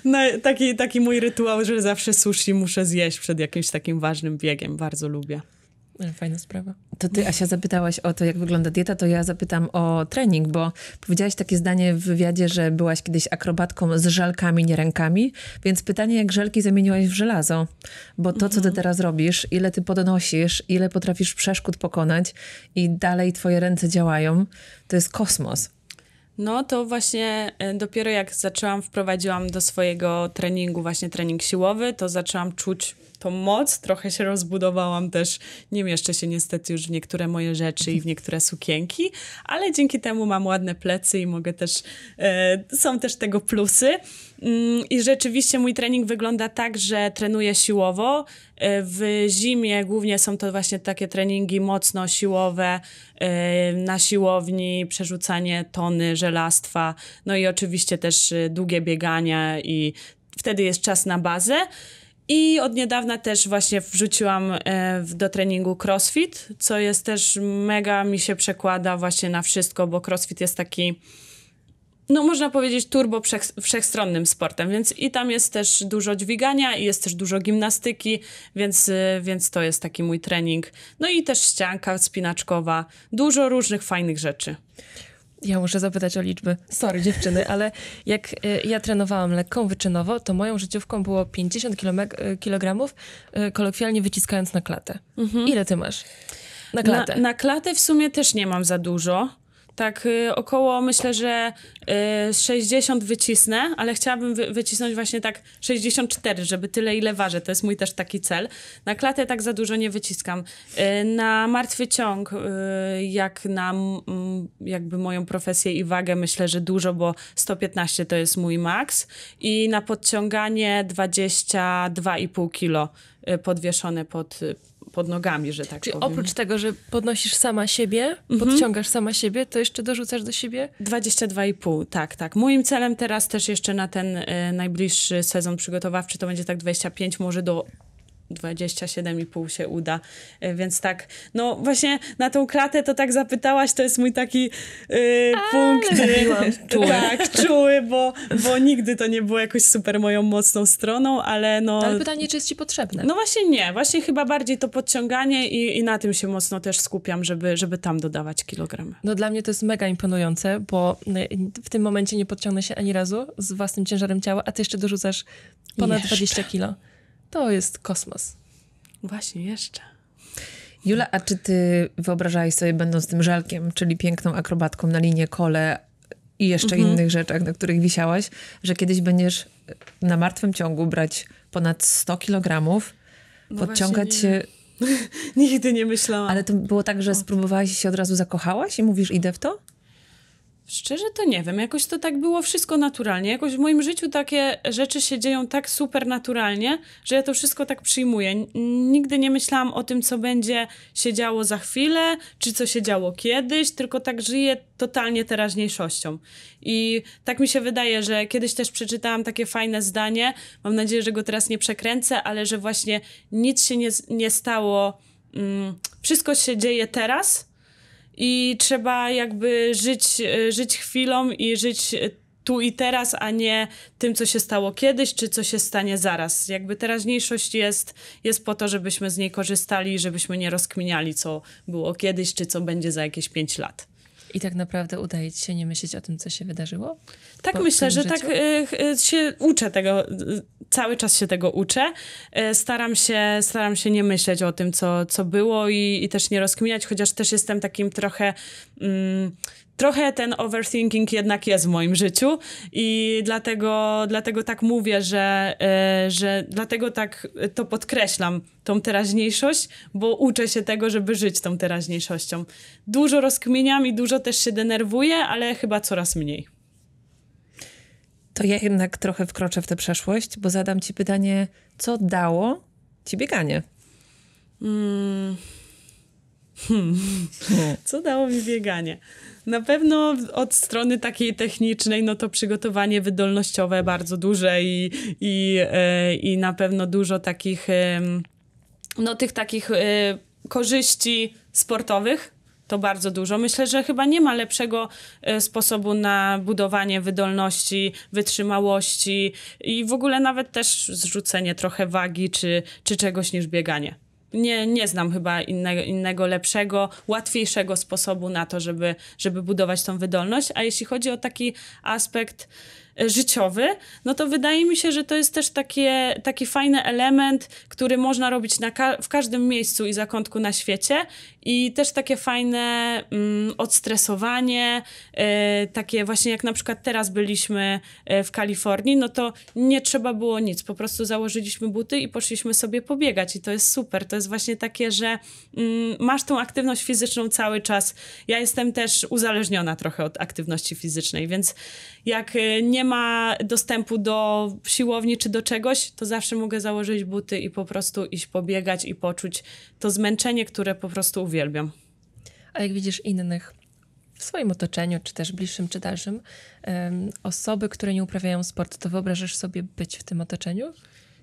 No, taki, taki mój rytuał, że zawsze sushi muszę zjeść przed jakimś takim ważnym biegiem. Bardzo lubię. Fajna sprawa. To ty, Asia, zapytałaś o to, jak wygląda dieta, to ja zapytam o trening, bo powiedziałaś takie zdanie w wywiadzie, że byłaś kiedyś akrobatką z żelkami, nie rękami, więc pytanie, jak żelki zamieniłaś w żelazo? Bo to, mhm. co ty mhm. teraz robisz, ile ty podnosisz, ile potrafisz przeszkód pokonać i dalej twoje ręce działają, to jest kosmos. No to właśnie e, dopiero jak zaczęłam, wprowadziłam do swojego treningu właśnie trening siłowy, to zaczęłam czuć to moc, trochę się rozbudowałam też, nie mieszczę się niestety już w niektóre moje rzeczy i w niektóre sukienki, ale dzięki temu mam ładne plecy i mogę też, e, są też tego plusy. Mm, I rzeczywiście mój trening wygląda tak, że trenuję siłowo. E, w zimie głównie są to właśnie takie treningi mocno siłowe, e, na siłowni, przerzucanie tony, żelastwa, no i oczywiście też długie biegania i wtedy jest czas na bazę. I od niedawna też właśnie wrzuciłam e, do treningu crossfit, co jest też mega mi się przekłada właśnie na wszystko, bo crossfit jest taki, no można powiedzieć, turbo wszechstronnym sportem, więc i tam jest też dużo dźwigania i jest też dużo gimnastyki, więc, e, więc to jest taki mój trening. No i też ścianka spinaczkowa, dużo różnych fajnych rzeczy. Ja muszę zapytać o liczby. Sorry dziewczyny, ale jak e, ja trenowałam lekką wyczynowo, to moją życiówką było 50 kg, e, e, kolokwialnie wyciskając na klatę. Mhm. Ile ty masz? Na klatę. Na, na klatę w sumie też nie mam za dużo. Tak, y, około myślę, że 60 y, wycisnę, ale chciałabym wycisnąć właśnie tak 64, żeby tyle ile ważę. To jest mój też taki cel. Na klatę tak za dużo nie wyciskam. Y, na martwy ciąg, jak na jakby moją profesję i wagę, myślę, że dużo, bo 115 to jest mój maks. I na podciąganie 22,5 kilo podwieszone pod pod nogami, że tak Czyli powiem. oprócz tego, że podnosisz sama siebie, mhm. podciągasz sama siebie, to jeszcze dorzucasz do siebie? 22,5, tak, tak. Moim celem teraz też jeszcze na ten e, najbliższy sezon przygotowawczy to będzie tak 25, może do 27,5 się uda. E, więc tak, no właśnie na tą kratę to tak zapytałaś, to jest mój taki yy, A, punkt. Czuły. [laughs] Tak, czuły, bo, bo nigdy to nie było jakoś super moją mocną stroną, ale no... Ale pytanie, czy jest ci potrzebne? No właśnie nie, właśnie chyba bardziej to podciąganie i, i na tym się mocno też skupiam, żeby, żeby tam dodawać kilogramy. No dla mnie to jest mega imponujące, bo y, w tym momencie nie podciągnę się ani razu z własnym ciężarem ciała, a ty jeszcze dorzucasz ponad jeszcze. 20 kilo to jest kosmos. Właśnie, jeszcze. Jula, a czy ty wyobrażałaś sobie, będąc tym żelkiem, czyli piękną akrobatką na linie kole i jeszcze mhm. innych rzeczach, na których wisiałaś, że kiedyś będziesz na martwym ciągu brać ponad 100 kilogramów, no podciągać się... [laughs] Nigdy nie myślałam. Ale to było tak, że spróbowałaś i się od razu zakochałaś i mówisz, idę w to? Szczerze to nie wiem, jakoś to tak było wszystko naturalnie. Jakoś w moim życiu takie rzeczy się dzieją tak super naturalnie, że ja to wszystko tak przyjmuję. Nigdy nie myślałam o tym, co będzie się działo za chwilę, czy co się działo kiedyś, tylko tak żyję totalnie teraźniejszością. I tak mi się wydaje, że kiedyś też przeczytałam takie fajne zdanie. Mam nadzieję, że go teraz nie przekręcę, ale że właśnie nic się nie, nie stało. Mm, wszystko się dzieje teraz, i trzeba jakby żyć, e, żyć chwilą i żyć e, tu i teraz, a nie tym, co się stało kiedyś, czy co się stanie zaraz. Jakby teraźniejszość jest, jest po to, żebyśmy z niej korzystali, żebyśmy nie rozkminiali, co było kiedyś, czy co będzie za jakieś 5 lat. I tak naprawdę udaje ci się nie myśleć o tym, co się wydarzyło? Tak, myślę, że życiu? tak y, się uczę tego, e, cały czas się tego uczę. Y, staram, się, staram się nie myśleć o tym, co, co było i, i też nie rozkminiać, chociaż też jestem takim trochę. Mm, trochę ten overthinking jednak jest w moim życiu i dlatego, dlatego tak mówię, że, e, że dlatego tak to podkreślam, tą teraźniejszość, bo uczę się tego, żeby żyć tą teraźniejszością. Dużo rozkminiam i dużo też się denerwuję, ale chyba coraz mniej. To ja jednak trochę wkroczę w tę przeszłość, bo zadam ci pytanie, co dało ci bieganie? Mm. Hmm. [laughs] Co dało mi bieganie? Na pewno od strony takiej technicznej, no to przygotowanie wydolnościowe bardzo duże i, i, e, i na pewno dużo takich, no tych takich e, korzyści sportowych. To bardzo dużo. Myślę, że chyba nie ma lepszego e, sposobu na budowanie wydolności, wytrzymałości i w ogóle nawet też zrzucenie trochę wagi czy, czy czegoś niż bieganie nie, nie znam chyba innego, innego lepszego, łatwiejszego sposobu na to, żeby, żeby budować tą wydolność. A jeśli chodzi o taki aspekt e, życiowy, no to wydaje mi się, że to jest też takie, taki fajny element, który można robić ka w każdym miejscu i zakątku na świecie i też takie fajne mm, odstresowanie, y, takie właśnie jak na przykład teraz byliśmy e, w Kalifornii, no to nie trzeba było nic, po prostu założyliśmy buty i poszliśmy sobie pobiegać i to jest super, to jest właśnie takie, że mm, masz tą aktywność fizyczną cały czas. Ja jestem też uzależniona trochę od aktywności fizycznej, więc jak e, nie ma dostępu do siłowni czy do czegoś, to zawsze mogę założyć buty i po po prostu iść pobiegać i poczuć to zmęczenie, które po prostu uwielbiam. A jak widzisz innych w swoim otoczeniu, czy też bliższym, czy dalszym, um, osoby, które nie uprawiają sportu, to wyobrażasz sobie być w tym otoczeniu?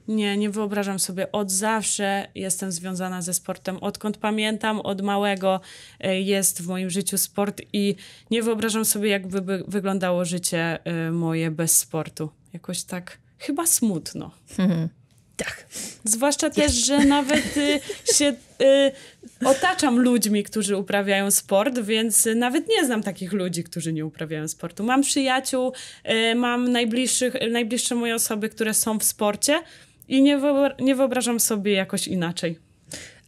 Nie, nie wyobrażam sobie. Od zawsze jestem związana ze sportem. Odkąd pamiętam, od małego e, jest w moim życiu sport i nie wyobrażam sobie, jakby by wyglądało życie e, moje bez sportu. Jakoś tak chyba smutno. Mhm. Tak. Zwłaszcza też, że nawet y, się y, otaczam ludźmi, którzy uprawiają sport, więc nawet nie znam takich ludzi, którzy nie uprawiają sportu. Mam przyjaciół, y, mam najbliższych, najbliższe moje osoby, które są w sporcie i nie, nie wyobrażam sobie jakoś inaczej.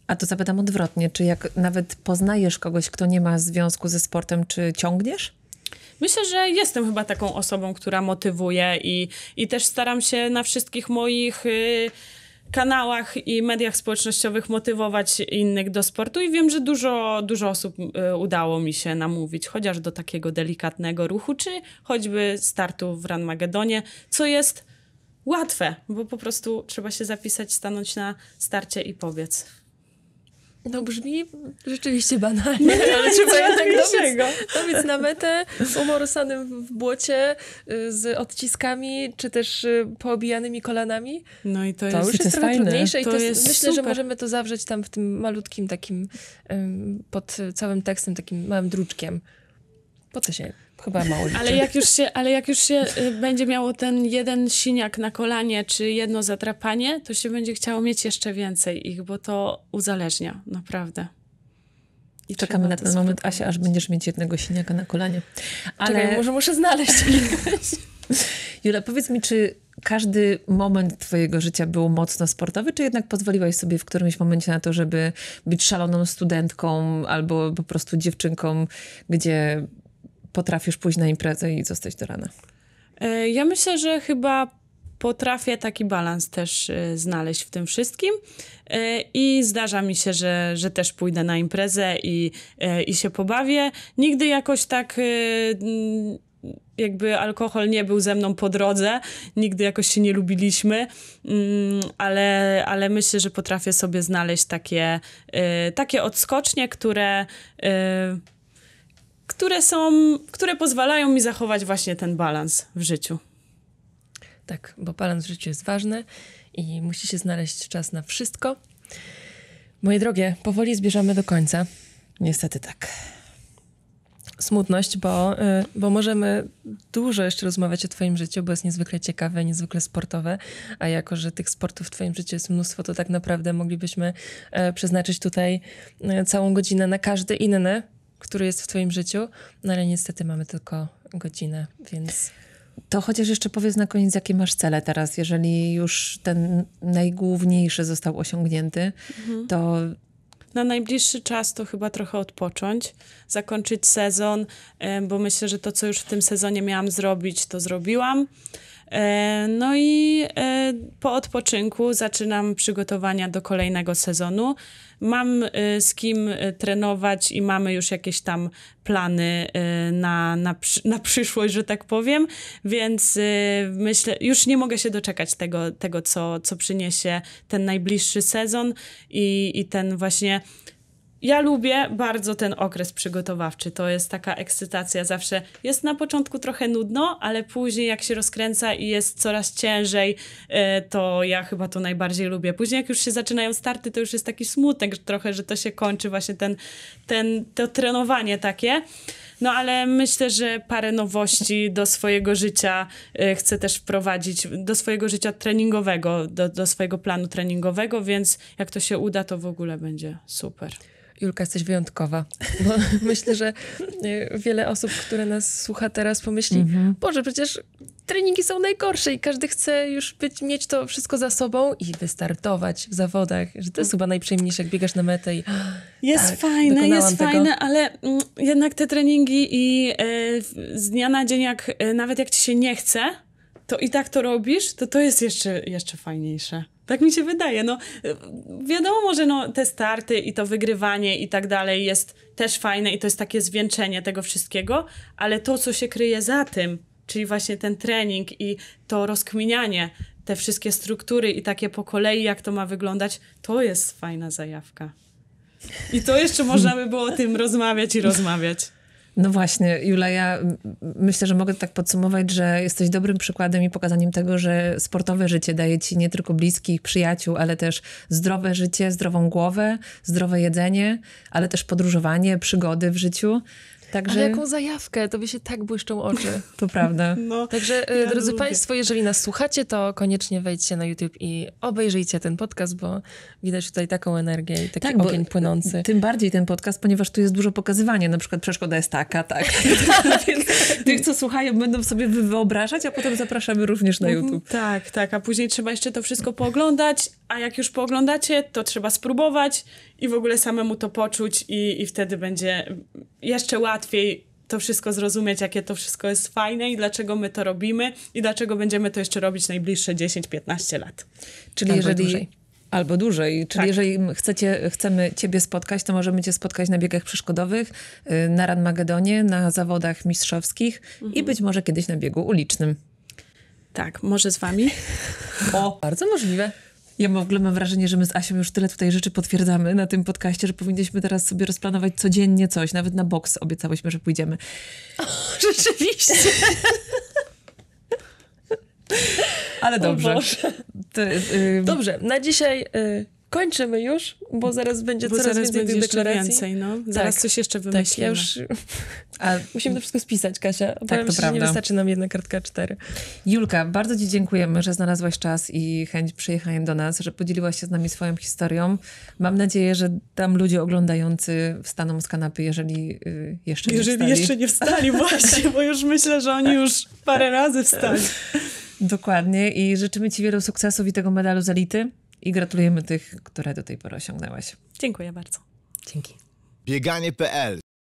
A to zapytam odwrotnie, czy jak nawet poznajesz kogoś, kto nie ma związku ze sportem, czy ciągniesz? Myślę, że jestem chyba taką osobą, która motywuje i, i też staram się na wszystkich moich. Y, kanałach i mediach społecznościowych motywować innych do sportu i wiem, że dużo, dużo osób y, udało mi się namówić, chociaż do takiego delikatnego ruchu, czy choćby startu w Ranmagedonie, co jest łatwe, bo po prostu trzeba się zapisać, stanąć na starcie i powiedz. No brzmi rzeczywiście banalnie, no, ale trzeba jednak dobiec, na metę umorosanym w błocie y, z odciskami, czy też y, poobijanymi kolanami. No i to, to jest, już jest, trochę trudniejsze to i to jest, jest myślę, super. że możemy to zawrzeć tam w tym malutkim takim, pod całym tekstem, takim małym druczkiem. Po co się Chyba mało liczy. Ale jak już się, ale jak już się y, będzie miało ten jeden siniak na kolanie, czy jedno zatrapanie, to się będzie chciało mieć jeszcze więcej ich, bo to uzależnia, naprawdę. I Czekamy na ten moment, Asia, aż będziesz mieć jednego siniaka na kolanie. Ale Czekaj, może muszę znaleźć [laughs] Jula, powiedz mi, czy każdy moment twojego życia był mocno sportowy, czy jednak pozwoliłaś sobie w którymś momencie na to, żeby być szaloną studentką albo po prostu dziewczynką, gdzie potrafisz pójść na imprezę i zostać do rana? E, ja myślę, że chyba potrafię taki balans też e, znaleźć w tym wszystkim. E, I zdarza mi się, że, że też pójdę na imprezę i, i się pobawię. Nigdy jakoś tak jakby alkohol nie był ze mną po drodze, nigdy jakoś się nie lubiliśmy, mm, ale, ale myślę, że potrafię sobie znaleźć takie, takie odskocznie, które które są, które pozwalają mi zachować właśnie ten balans w życiu. Tak, bo balans w życiu jest ważny i musi się znaleźć czas na wszystko. Moje drogie, powoli zbierzamy do końca. Niestety tak. Smutność, bo, y, bo możemy dużo jeszcze rozmawiać o Twoim życiu, bo jest niezwykle ciekawe, niezwykle sportowe. A jako, że tych sportów w Twoim życiu jest mnóstwo, to tak naprawdę moglibyśmy y, przeznaczyć tutaj y, całą godzinę na każdy inny który jest w Twoim życiu, no ale niestety mamy tylko godzinę, więc. To chociaż jeszcze powiedz na koniec, jakie masz cele teraz. Jeżeli już ten najgłówniejszy został osiągnięty, mhm. to na najbliższy czas to chyba trochę odpocząć, zakończyć sezon, e, bo myślę, że to, co już w tym sezonie miałam zrobić, to zrobiłam. E, no i e, po odpoczynku zaczynam przygotowania do kolejnego sezonu mam y, z kim y, trenować i mamy już jakieś tam plany y, na, na, na przyszłość, że tak powiem, więc myślę, już nie mogę się doczekać tego, tego co, co przyniesie ten najbliższy sezon i, i ten właśnie ja lubię bardzo ten okres przygotowawczy. To jest taka ekscytacja zawsze. Jest na początku trochę nudno, ale później jak się rozkręca i jest coraz ciężej, e, to ja chyba to najbardziej lubię. Później jak już się zaczynają starty, to już jest taki smutek trochę, że to się kończy właśnie ten, ten, to trenowanie takie. No ale myślę, że parę nowości do swojego życia e, chcę też wprowadzić, do swojego życia treningowego, do, do swojego planu treningowego, więc jak to się uda, to w ogóle będzie super. Julka, jesteś wyjątkowa. Bo [laughs] myślę, że e, wiele osób, które nas słucha teraz, pomyśli, mhm. Boże, przecież treningi są najgorsze i każdy chce już być, mieć to wszystko za sobą i wystartować w zawodach. Że to jest chyba najprzyjemniejsze, jak biegasz na metę i. [gasps] Jest tak, fajne, jest tego. fajne, ale mm, jednak te treningi i e, z dnia na dzień, jak, e, nawet jak ci się nie chce, to i tak to robisz, to to jest jeszcze, jeszcze fajniejsze. Tak mi się wydaje. No, wiadomo, że no, te starty i to wygrywanie i tak dalej jest też fajne i to jest takie zwieńczenie tego wszystkiego, ale to, co się kryje za tym, czyli właśnie ten trening i to rozkminianie, te wszystkie struktury i takie po kolei, jak to ma wyglądać, to jest fajna zajawka. I to jeszcze można by było o tym rozmawiać i rozmawiać. No właśnie, Jula, ja myślę, że mogę tak podsumować, że jesteś dobrym przykładem i pokazaniem tego, że sportowe życie daje ci nie tylko bliskich, przyjaciół, ale też zdrowe życie, zdrową głowę, zdrowe jedzenie, ale też podróżowanie, przygody w życiu. Także... Ale jaką zajawkę, by się tak błyszczą oczy. [laughs] to prawda. No, Także, e, ja drodzy lubię. Państwo, jeżeli nas słuchacie, to koniecznie wejdźcie na YouTube i obejrzyjcie ten podcast, bo widać tutaj taką energię i taki tak, ogień płynący. Tym bardziej ten podcast, ponieważ tu jest dużo pokazywania, na przykład przeszkoda jest taka, tak. [laughs] [laughs] Więc tych, co słuchają, będą sobie wyobrażać, a potem zapraszamy również na mhm. YouTube. Tak, tak, a później trzeba jeszcze to wszystko pooglądać, a jak już pooglądacie, to trzeba spróbować i w ogóle samemu to poczuć i, i wtedy będzie jeszcze łatwiej łatwiej to wszystko zrozumieć, jakie to wszystko jest fajne i dlaczego my to robimy i dlaczego będziemy to jeszcze robić najbliższe 10-15 lat. Czyli albo jeżeli dłużej. albo dłużej, czyli tak. jeżeli chcecie, chcemy ciebie spotkać, to możemy cię spotkać na biegach przeszkodowych, y, na Ranmagedonie, na zawodach mistrzowskich mhm. i być może kiedyś na biegu ulicznym. Tak, może z wami? [laughs] O, bardzo możliwe. Ja w ogóle mam wrażenie, że my z Asią już tyle tutaj rzeczy potwierdzamy na tym podcaście, że powinniśmy teraz sobie rozplanować codziennie coś. Nawet na boks obiecałyśmy, że pójdziemy. O, [laughs] rzeczywiście. Ale dobrze. To, y, dobrze, na dzisiaj y, kończymy już, bo zaraz będzie bo coraz zaraz więcej będzie Więcej, no. Tak. Zaraz tak, coś jeszcze wymyślimy. Tak, ja już... A... [laughs] Musimy to wszystko spisać, Kasia. Obawiam tak, to prawda. nie wystarczy nam jedna kartka cztery. Julka, bardzo ci dziękujemy, że znalazłaś czas i chęć przyjechania do nas, że podzieliłaś się z nami swoją historią. Mam nadzieję, że tam ludzie oglądający wstaną z kanapy, jeżeli y, jeszcze nie wstali. Jeżeli jeszcze nie wstali, [laughs] właśnie, bo już myślę, że oni już parę razy wstali. Dokładnie i życzymy ci wielu sukcesów i tego medalu z elity i gratulujemy tych, które do tej pory osiągnęłaś. Dziękuję bardzo. Dzięki. Bieganie.pl